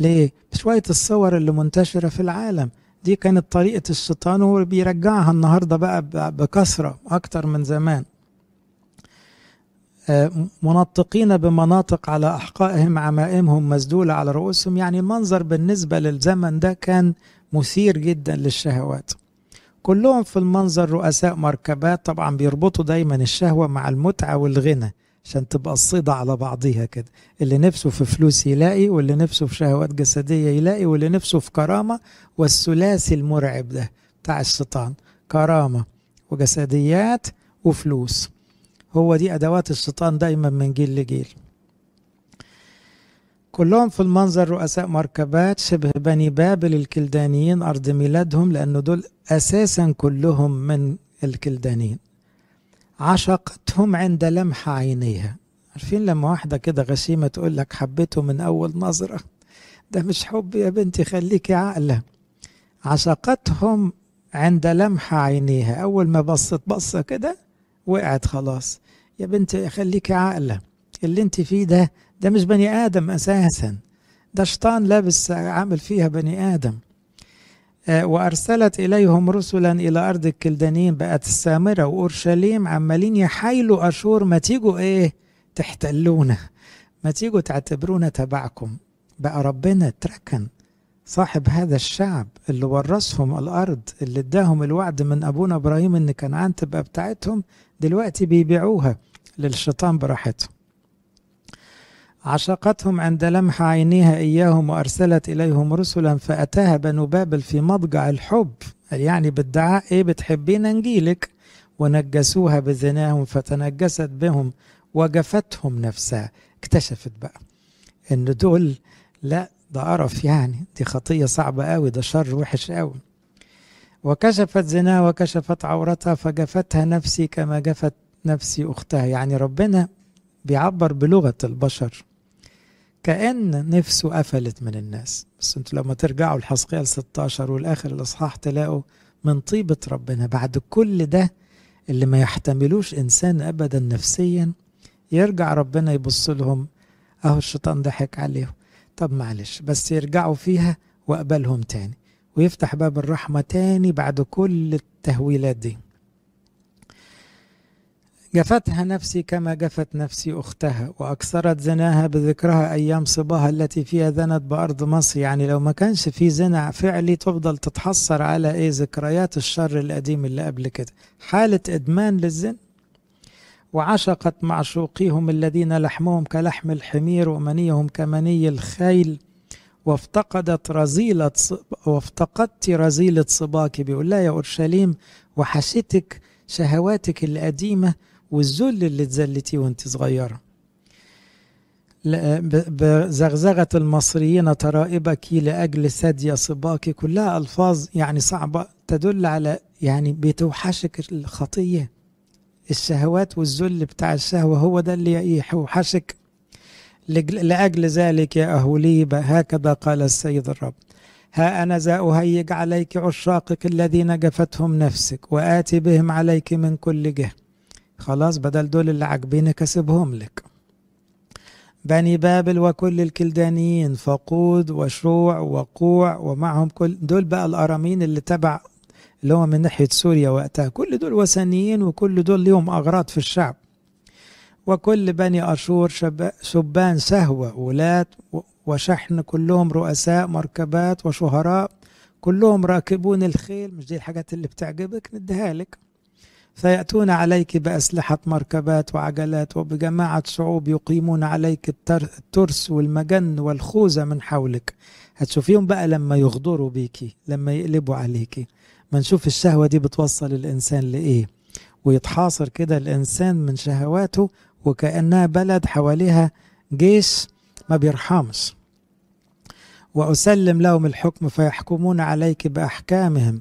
ليه؟ شوية الصور اللي منتشرة في العالم دي كانت طريقة الشيطان وهو بيرجعها النهاردة بقى بكثرة أكتر من زمان آه، منطقين بمناطق على أحقائهم عمائمهم مسدولة على رؤوسهم يعني المنظر بالنسبة للزمن ده كان مثير جدا للشهوات كلهم في المنظر رؤساء مركبات طبعا بيربطوا دايما الشهوة مع المتعة والغنى عشان تبقى الصيدة على بعضيها كده اللي نفسه في فلوس يلاقي واللي نفسه في شهوات جسدية يلاقي واللي نفسه في كرامة والثلاثي المرعب ده بتاع الشيطان كرامة وجسديات وفلوس هو دي أدوات الشيطان دايما من جيل لجيل كلهم في المنظر رؤساء مركبات شبه بني بابل الكلدانيين أرض ميلادهم لأن دول أساسا كلهم من الكلدانيين عشقتهم عند لمح عينيها عارفين لما واحدة كده غشيمة تقول لك حبيته من أول نظرة ده مش حب يا بنتي خليكي عاقلة عشقتهم عند لمح عينيها أول ما بصت بصة كده وقعت خلاص يا بنتي خليكي عاقلة اللي انت فيه ده ده مش بني آدم أساسا ده شيطان لابس عامل فيها بني آدم آه، وأرسلت إليهم رسلا إلى أرض الكلدانيين بقت السامرة وأورشليم عمالين يحايلوا أشور ما تيجوا إيه تحتلونا ما تيجوا تعتبرونا تبعكم بقى ربنا اتركن صاحب هذا الشعب اللي ورثهم الأرض اللي اداهم الوعد من أبونا إبراهيم إن كنعان تبقى بتاعتهم دلوقتي بيبيعوها للشيطان براحتهم عشقتهم عند لمح عينيها إياهم وأرسلت إليهم رسلا فأتاها بنو بابل في مضجع الحب يعني بادعاء إيه بتحبين نجيلك ونجسوها بزناهم فتنجست بهم وجفتهم نفسها اكتشفت بقى ان دول لا ده قرف يعني دي خطية صعبة قوي ده شر وحش قوي وكشفت زنا وكشفت عورتها فجفتها نفسي كما جفت نفسي أختها يعني ربنا بيعبر بلغة البشر كأن نفسه قفلت من الناس بس انتوا لما ترجعوا لحسقيال 16 والآخر الإصحاح تلاقوا من طيبة ربنا بعد كل ده اللي ما يحتملوش إنسان أبدا نفسيا يرجع ربنا يبص لهم أهو الشيطان ضحك عليهم طب معلش بس يرجعوا فيها وأقبلهم تاني ويفتح باب الرحمة تاني بعد كل التهويلات دي جفتها نفسي كما جفت نفسي أختها وأكثرت زناها بذكرها أيام صباها التي فيها زنت بأرض مصر يعني لو ما كانش في زنا فعلي تفضل تتحسر على إيه ذكريات الشر القديم اللي قبل كده حالة إدمان للزنا وعشقت معشوقيهم الذين لحمهم كلحم الحمير ومنيهم كمني الخيل وافتقدت رزيلة وافتقدت رزيلة صباك بيقول لها يا أورشليم وحشتك شهواتك القديمة والذل اللي اتذلتيه وانت صغيره بزغزغة المصريين ترائبك لأجل ثدي صباك كلها ألفاظ يعني صعبة تدل على يعني بتوحشك الخطية الشهوات والذل بتاع الشهوة هو ده اللي يوحشك لأجل ذلك يا أهوليب هكذا قال السيد الرب ها أنا ذا أهيج عليك عشاقك الذين جفتهم نفسك وآتي بهم عليك من كل جهة خلاص بدل دول اللي عاجبين كسبهم لك بني بابل وكل الكلدانيين فقود وشروع وقوع ومعهم كل دول بقى الارامين اللي تبع اللي هو من ناحيه سوريا وقتها كل دول وثنيين وكل دول ليهم اغراض في الشعب وكل بني اشور شبان سهوه ولاة وشحن كلهم رؤساء مركبات وشهراء كلهم راكبون الخيل مش دي الحاجات اللي بتعجبك نديها لك سيأتون عليك بأسلحة مركبات وعجلات وبجماعة شعوب يقيمون عليك الترس والمجن والخوذة من حولك هتشوفيهم بقى لما يغدروا بيكي لما يقلبوا عليكي ما نشوف الشهوة دي بتوصل الإنسان لإيه ويتحاصر كده الإنسان من شهواته وكأنها بلد حواليها جيش ما بيرحمش وأسلم لهم الحكم فيحكمون عليك بأحكامهم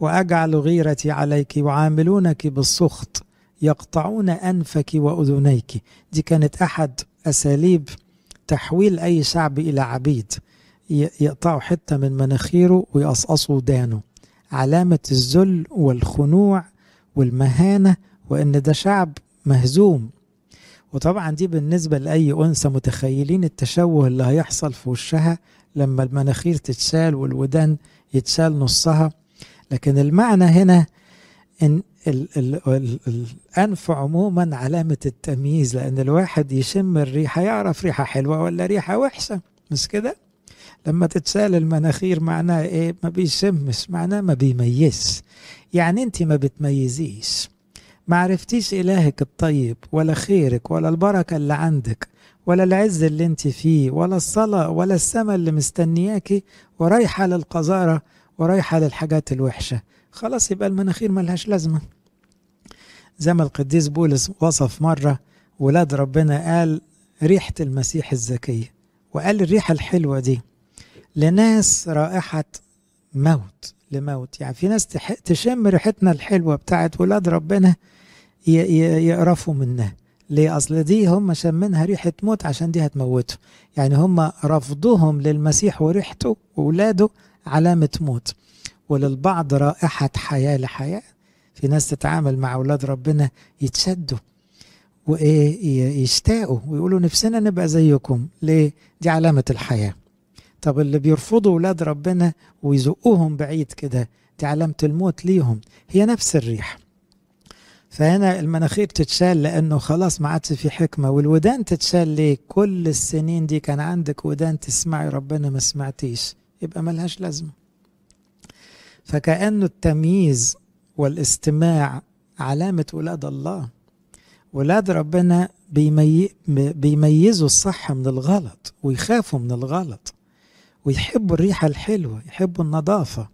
واجعل غيرتي عليك يعاملونك بالسخط يقطعون انفك واذنيك دي كانت احد اساليب تحويل اي شعب الى عبيد يقطعوا حته من مناخيره ويقصقصوا ودانه علامه الذل والخنوع والمهانه وان ده شعب مهزوم وطبعا دي بالنسبه لاي انثى متخيلين التشوه اللي هيحصل في وشها لما المناخير تتشال والودان يتشال نصها لكن المعنى هنا ان ال ال ال الانف عموما علامه التمييز لان الواحد يشم الريحه يعرف ريحه حلوه ولا ريحه وحشه مش كده لما تتسال المناخير معناه ايه ما بيشمش معناه ما بيميزش يعني انت ما بتميزيش ما عرفتيش إلهك الطيب ولا خيرك ولا البركة اللي عندك ولا العز اللي انت فيه ولا الصلاة ولا السماء اللي مستنياكي ورايحة للقذارة ورايحة للحاجات الوحشة خلاص يبقى المناخير ملهاش لازمة زي ما القديس بولس وصف مرة ولاد ربنا قال ريحة المسيح الزكية وقال الريحة الحلوة دي لناس رائحة موت لموت يعني في ناس تشم ريحتنا الحلوة بتاعت ولاد ربنا يقرفوا منها ليه أصل دي هم شمنها ريحة موت عشان دي هتموته يعني هم رفضهم للمسيح وريحته وولاده علامة موت وللبعض رائحة حياة لحياة في ناس تتعامل مع أولاد ربنا يتشدوا وإيه يشتاقوا ويقولوا نفسنا نبقى زيكم ليه دي علامة الحياة طب اللي بيرفضوا أولاد ربنا ويزقوهم بعيد كده دي علامة الموت ليهم هي نفس الريح فهنا المناخير تتشال لانه خلاص ما عادش في حكمه والودان تتشال ليه؟ كل السنين دي كان عندك ودان تسمعي ربنا ما سمعتيش يبقى ملهاش لازمة فكأنه التمييز والاستماع علامة ولاد الله ولاد ربنا بيمي... بيميزوا الصح من الغلط ويخافوا من الغلط ويحبوا الريحة الحلوة يحبوا النظافة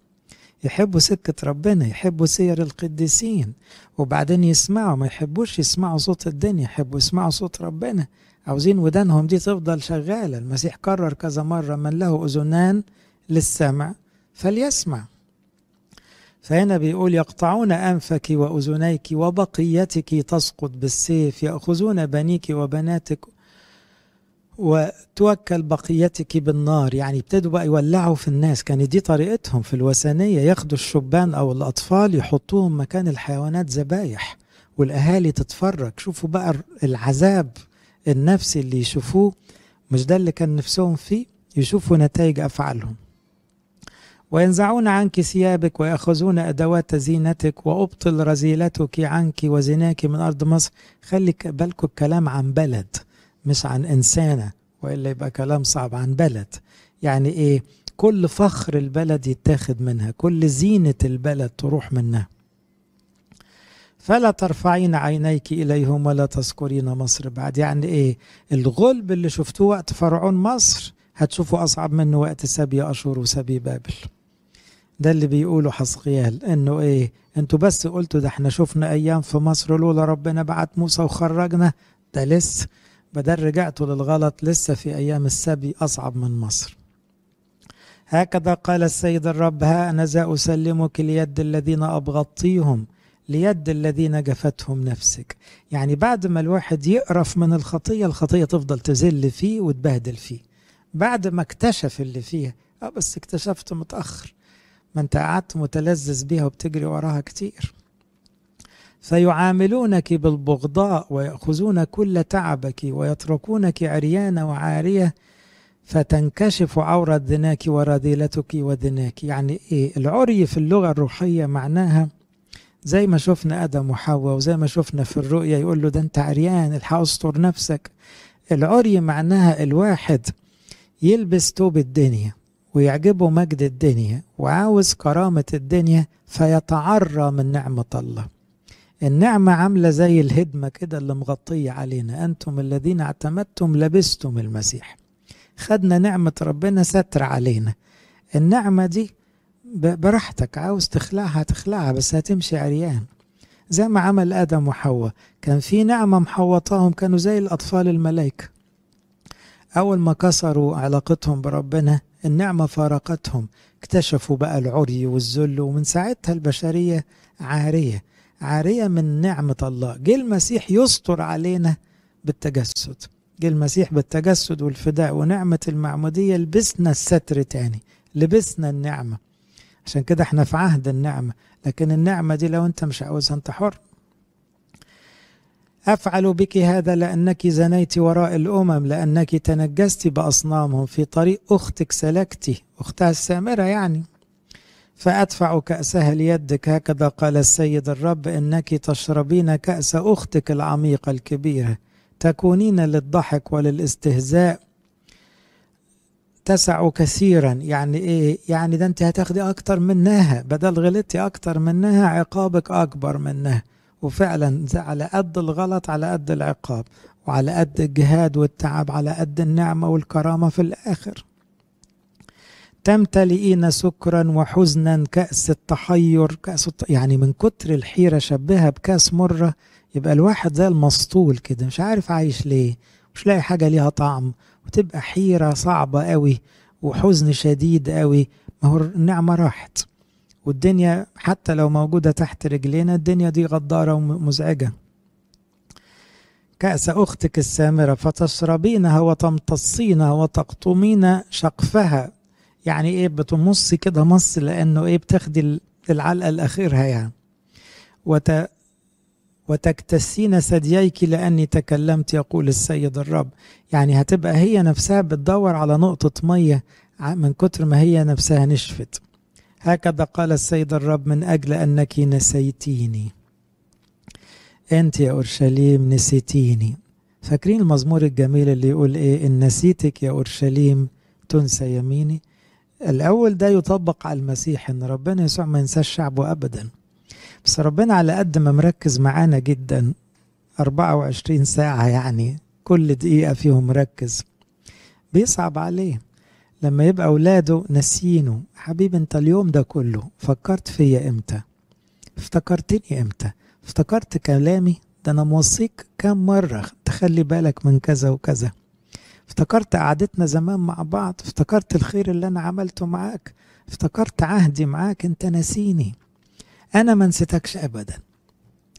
يحبوا سكة ربنا يحبوا سير القديسين وبعدين يسمعوا ما يحبوش يسمعوا صوت الدنيا يحبوا يسمعوا صوت ربنا عاوزين ودانهم دي تفضل شغالة المسيح كرر كذا مرة من له أذنان للسمع فليسمع فهنا بيقول يقطعون أنفك وأذنيك وبقيتك تسقط بالسيف يأخذون بنيك وبناتك وتوكل بقيتك بالنار يعني ابتدوا بقى يولعوا في الناس كانت دي طريقتهم في الوثنية ياخدوا الشبان أو الأطفال يحطوهم مكان الحيوانات ذبايح والأهالي تتفرج شوفوا بقى العذاب النفسي اللي يشوفوه مش ده اللي كان نفسهم فيه يشوفوا نتائج أفعالهم وينزعون عنك ثيابك ويأخذون أدوات زينتك وأبطل رذيلتك عنك وزناك من أرض مصر خلي بالكوا الكلام عن بلد مش عن إنسانة وإلا يبقى كلام صعب عن بلد يعني إيه كل فخر البلد يتاخد منها كل زينة البلد تروح منها فلا ترفعين عينيك إليهم ولا تذكرين مصر بعد يعني إيه الغلب اللي شفتوه وقت فرعون مصر هتشوفوا أصعب منه وقت سبي أشور وسبي بابل ده اللي بيقوله حزقيال انه ايه انتوا بس قلتوا ده احنا شفنا ايام في مصر لولا ربنا بعت موسى وخرجنا ده لسه بدل رجعتوا للغلط لسه في ايام السبي اصعب من مصر هكذا قال السيد الرب ها انا ذا اسلمك ليد الذين ابغضتيهم ليد الذين جفتهم نفسك يعني بعد ما الواحد يقرف من الخطيه الخطيه تفضل تذل فيه وتبهدل فيه بعد ما اكتشف اللي فيها اه بس اكتشفت متاخر ما انت قعدت متلذذ بيها وبتجري وراها كتير فيعاملونك بالبغضاء ويأخذون كل تعبك ويتركونك عريانة وعارية فتنكشف عورة ذناك ورذيلتك وذناك يعني إيه العري في اللغة الروحية معناها زي ما شفنا آدم وحواء وزي ما شفنا في الرؤية يقول له ده أنت عريان الحق استر نفسك العري معناها الواحد يلبس توب الدنيا ويعجبه مجد الدنيا وعاوز كرامة الدنيا فيتعرى من نعمة الله النعمة عاملة زي الهدمة كده اللي مغطية علينا أنتم الذين اعتمدتم لبستم المسيح خدنا نعمة ربنا ستر علينا النعمة دي براحتك عاوز تخلعها تخلعها بس هتمشي عريان زي ما عمل آدم وحواء كان في نعمة محوطاهم كانوا زي الأطفال الملائكة أول ما كسروا علاقتهم بربنا النعمة فارقتهم اكتشفوا بقى العري والذل ومن ساعتها البشرية عارية عارية من نعمة الله جه المسيح يستر علينا بالتجسد جه المسيح بالتجسد والفداء ونعمة المعمودية لبسنا الستر تاني لبسنا النعمة عشان كده احنا في عهد النعمة لكن النعمة دي لو انت مش عاوزها انت حر أفعل بك هذا لأنك زنيت وراء الأمم لأنك تنجست بأصنامهم في طريق أختك سلكتي أختها السامرة يعني فأدفع كأسها ليدك هكذا قال السيد الرب إنك تشربين كأس أختك العميقة الكبيرة تكونين للضحك وللاستهزاء تسع كثيرا يعني ايه يعني ده انت هتاخدي اكتر منها بدل غلطتي اكتر منها عقابك اكبر منها وفعلا على قد الغلط على قد العقاب وعلى قد الجهاد والتعب على قد النعمة والكرامة في الآخر تمتلئين سكرا وحزنا كأس التحير كأس الت... يعني من كتر الحيرة شبهها بكأس مرة يبقى الواحد زي المسطول كده مش عارف عايش ليه مش لاقي حاجة ليها طعم وتبقى حيرة صعبة قوي وحزن شديد قوي ما هو النعمة راحت والدنيا حتى لو موجودة تحت رجلينا الدنيا دي غدارة ومزعجة كأس أختك السامرة فتشربينها وتمتصينها وتقطمين شقفها يعني إيه بتمص كده مص لأنه إيه بتاخدي العلقة الأخيرها يعني وت وتكتسين ثدييك لأني تكلمت يقول السيد الرب يعني هتبقى هي نفسها بتدور على نقطة مية من كتر ما هي نفسها نشفت هكذا قال السيد الرب من أجل أنك نسيتيني أنت يا أورشليم نسيتيني فاكرين المزمور الجميل اللي يقول إيه إن نسيتك يا أورشليم تنسى يميني الأول ده يطبق على المسيح إن ربنا يسوع ما ينساش شعبه أبدا بس ربنا على قد ما مركز معانا جدا 24 ساعة يعني كل دقيقة فيهم مركز بيصعب عليه لما يبقى اولاده ناسيينه حبيبي انت اليوم ده كله فكرت فيا امتى افتكرتني امتى افتكرت كلامي ده انا موصيك كام مره تخلي بالك من كذا وكذا افتكرت قعدتنا زمان مع بعض افتكرت الخير اللي انا عملته معاك افتكرت عهدي معاك انت ناسيني انا ما نسيتكش ابدا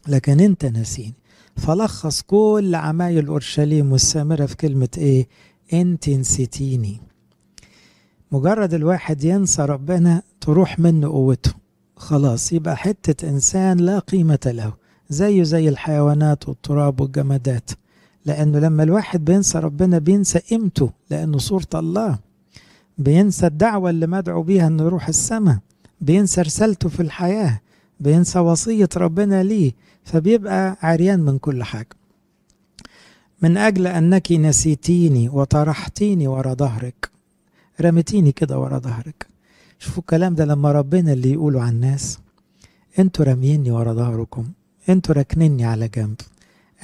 لكن انت ناسيني فلخص كل عمايل اورشليم والسامره في كلمه ايه انت نسيتيني مجرد الواحد ينسى ربنا تروح منه قوته خلاص يبقى حتة إنسان لا قيمة له زيه زي الحيوانات والتراب والجمادات لأنه لما الواحد بينسى ربنا بينسى قيمته لأنه صورة الله بينسى الدعوة اللي مدعو بيها أنه يروح السماء بينسى رسالته في الحياة بينسى وصية ربنا ليه فبيبقى عريان من كل حاجة من أجل أنك نسيتيني وطرحتيني ورا ظهرك رمتيني كده ورا ظهرك شوفوا الكلام ده لما ربنا اللي يقوله على الناس انتوا راميني ورا ظهركم انتوا راكنيني على جنب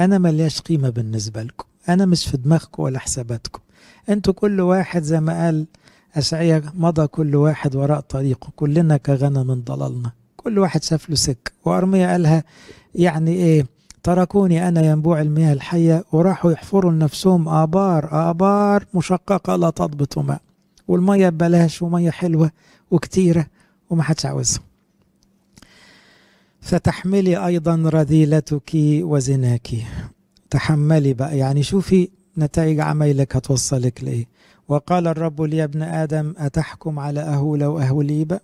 انا ملياش قيمه بالنسبه لكم انا مش في دماغكم ولا حساباتكم انتوا كل واحد زي ما قال اشعيا مضى كل واحد وراء طريقه كلنا كغنى من ضللنا كل واحد شاف له سكه وأرمية قالها يعني إيه تركوني أنا ينبوع المياه الحية وراحوا يحفروا لنفسهم آبار آبار مشققة لا تضبط ماء والميه ببلاش وميه حلوه وكتيره وما حدش عاوزها فتحملي ايضا رذيلتك وزناك تحملي بقى يعني شوفي نتائج عملك هتوصلك لايه وقال الرب لي ابن ادم اتحكم على اهولا واهوليبه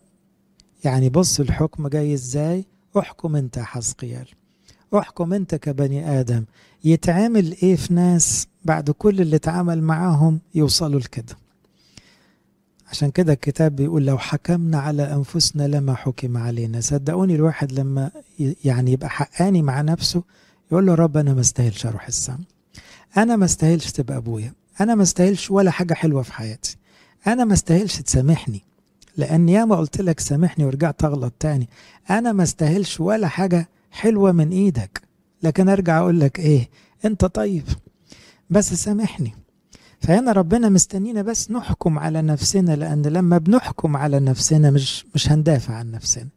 يعني بص الحكم جاي ازاي احكم انت يا حزقيال احكم انت كبني ادم يتعامل ايه في ناس بعد كل اللي اتعامل معاهم يوصلوا لكده عشان كده الكتاب بيقول لو حكمنا على أنفسنا لما حكم علينا صدقوني الواحد لما يعني يبقى حقاني مع نفسه يقول له رب أنا ما استاهلش أروح السما أنا ما استاهلش تبقى أبويا أنا ما استاهلش ولا حاجة حلوة في حياتي أنا ما استاهلش تسامحني لأن ياما قلت لك سامحني ورجعت أغلط تاني أنا ما استاهلش ولا حاجة حلوة من إيدك لكن أرجع أقول لك إيه أنت طيب بس سامحني فهنا ربنا مستنينا بس نحكم على نفسنا لأن لما بنحكم على نفسنا مش مش هندافع عن نفسنا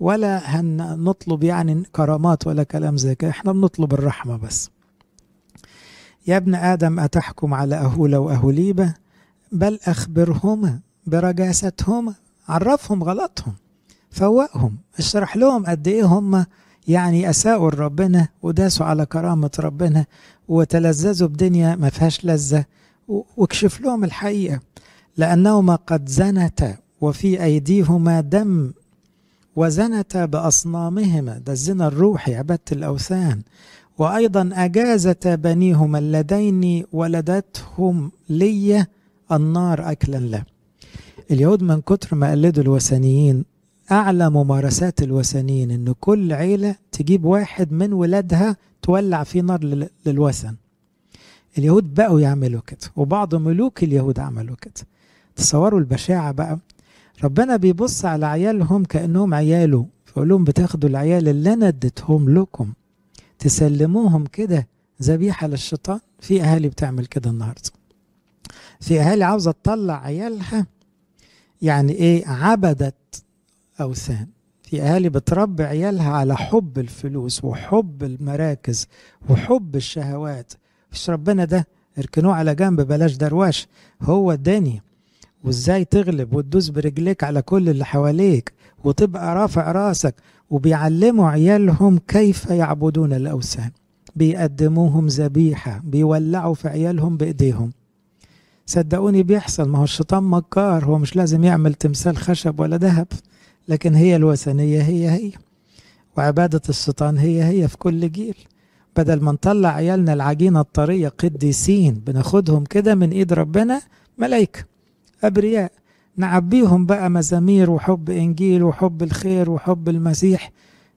ولا هنطلب يعني كرامات ولا كلام زي كده احنا بنطلب الرحمة بس يا ابن آدم أتحكم على أهولة وأهوليبة بل أخبرهما برجاستهما عرفهم غلطهم فوقهم اشرح لهم قد ايه هم يعني اساءوا لربنا وداسوا على كرامه ربنا وتلذذوا بدنيا ما فيهاش لذه واكشف لهم الحقيقة لأنهما قد زنتا وفي أيديهما دم وزنتا بأصنامهما ده الزنا الروحي عبادة الأوثان وأيضا أجازتا بنيهما اللذين ولدتهم لي النار أكلا له اليهود من كتر ما قلدوا الوثنيين أعلى ممارسات الوثنيين إن كل عيلة تجيب واحد من ولادها تولع فيه نار للوثن اليهود بقوا يعملوا كده وبعض ملوك اليهود عملوا كده تصوروا البشاعة بقى ربنا بيبص على عيالهم كأنهم عياله فيقول لهم بتاخدوا العيال اللي أنا اديتهم لكم تسلموهم كده ذبيحة للشيطان في أهالي بتعمل كده النهاردة في أهالي عاوزة تطلع عيالها يعني إيه عبدت أوثان في أهالي بتربي عيالها على حب الفلوس وحب المراكز وحب الشهوات مش ربنا ده اركنوه على جنب بلاش درواش هو الدنيا وازاي تغلب وتدوس برجليك على كل اللي حواليك وتبقى رافع راسك وبيعلموا عيالهم كيف يعبدون الأوثان بيقدموهم ذبيحة بيولعوا في عيالهم بإيديهم صدقوني بيحصل ما هو الشيطان مكار هو مش لازم يعمل تمثال خشب ولا ذهب لكن هي الوثنية هي هي وعبادة الشيطان هي هي في كل جيل بدل ما نطلع عيالنا العجينة الطرية قديسين بناخدهم كده من ايد ربنا ملايكة أبرياء نعبيهم بقى مزامير وحب إنجيل وحب الخير وحب المسيح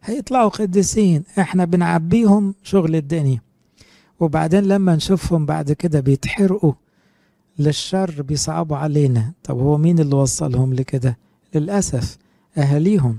هيطلعوا قديسين احنا بنعبيهم شغل الدنيا وبعدين لما نشوفهم بعد كده بيتحرقوا للشر بيصعبوا علينا طب هو مين اللي وصلهم لكده للأسف أهاليهم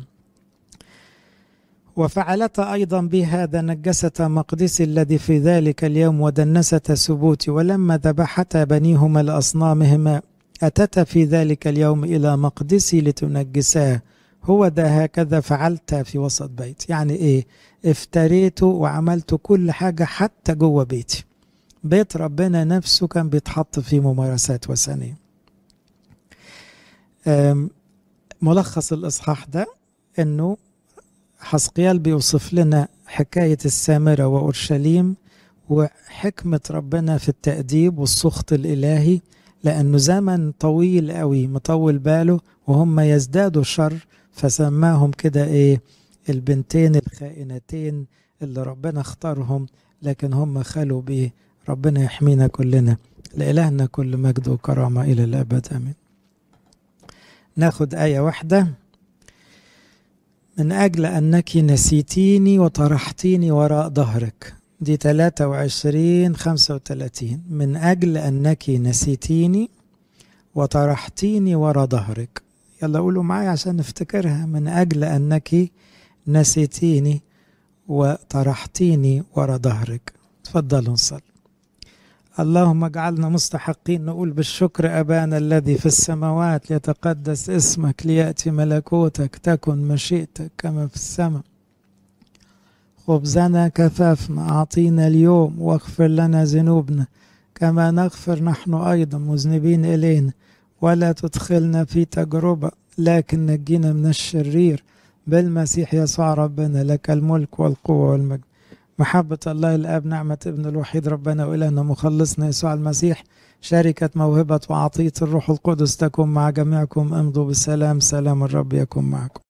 وفعلت أيضا بهذا نجسة مقدس الذي في ذلك اليوم ودنسة سبوت ولما ذبحت بنيهما لأصنامهما أتت في ذلك اليوم إلى مقدسي لتنجساه هو ده هكذا فعلت في وسط بيتي يعني إيه افتريت وعملت كل حاجة حتى جوه بيتي بيت ربنا نفسه كان بيتحط في ممارسات وثنية ملخص الإصحاح ده أنه حسقيال بيوصف لنا حكاية السامرة وأورشليم وحكمة ربنا في التأديب والسخط الإلهي لأنه زمن طويل قوي مطول باله وهم يزدادوا شر فسماهم كده إيه البنتين الخائنتين اللي ربنا اختارهم لكن هم خلوا بيه ربنا يحمينا كلنا لإلهنا كل مجد وكرامة إلى الأبد آمين ناخد آية واحدة من أجل أنك نسيتيني وطرحتيني وراء ظهرك دي 23 35 من أجل أنك نسيتيني وطرحتيني وراء ظهرك يلا قولوا معايا عشان نفتكرها من أجل أنك نسيتيني وطرحتيني وراء ظهرك تفضلوا نصلي اللهم اجعلنا مستحقين نقول بالشكر أبانا الذي في السماوات ليتقدس اسمك ليأتي ملكوتك تكن مشيئتك كما في السماء خبزنا كفافنا أعطينا اليوم واغفر لنا ذنوبنا كما نغفر نحن أيضا مذنبين إلينا ولا تدخلنا في تجربة لكن نجينا من الشرير بالمسيح يسوع ربنا لك الملك والقوة والمجد محبة الله الآب نعمة ابن الوحيد ربنا وإلهنا مخلصنا يسوع المسيح شركة موهبة وعطية الروح القدس تكون مع جميعكم امضوا بالسلام سلام الرب يكون معكم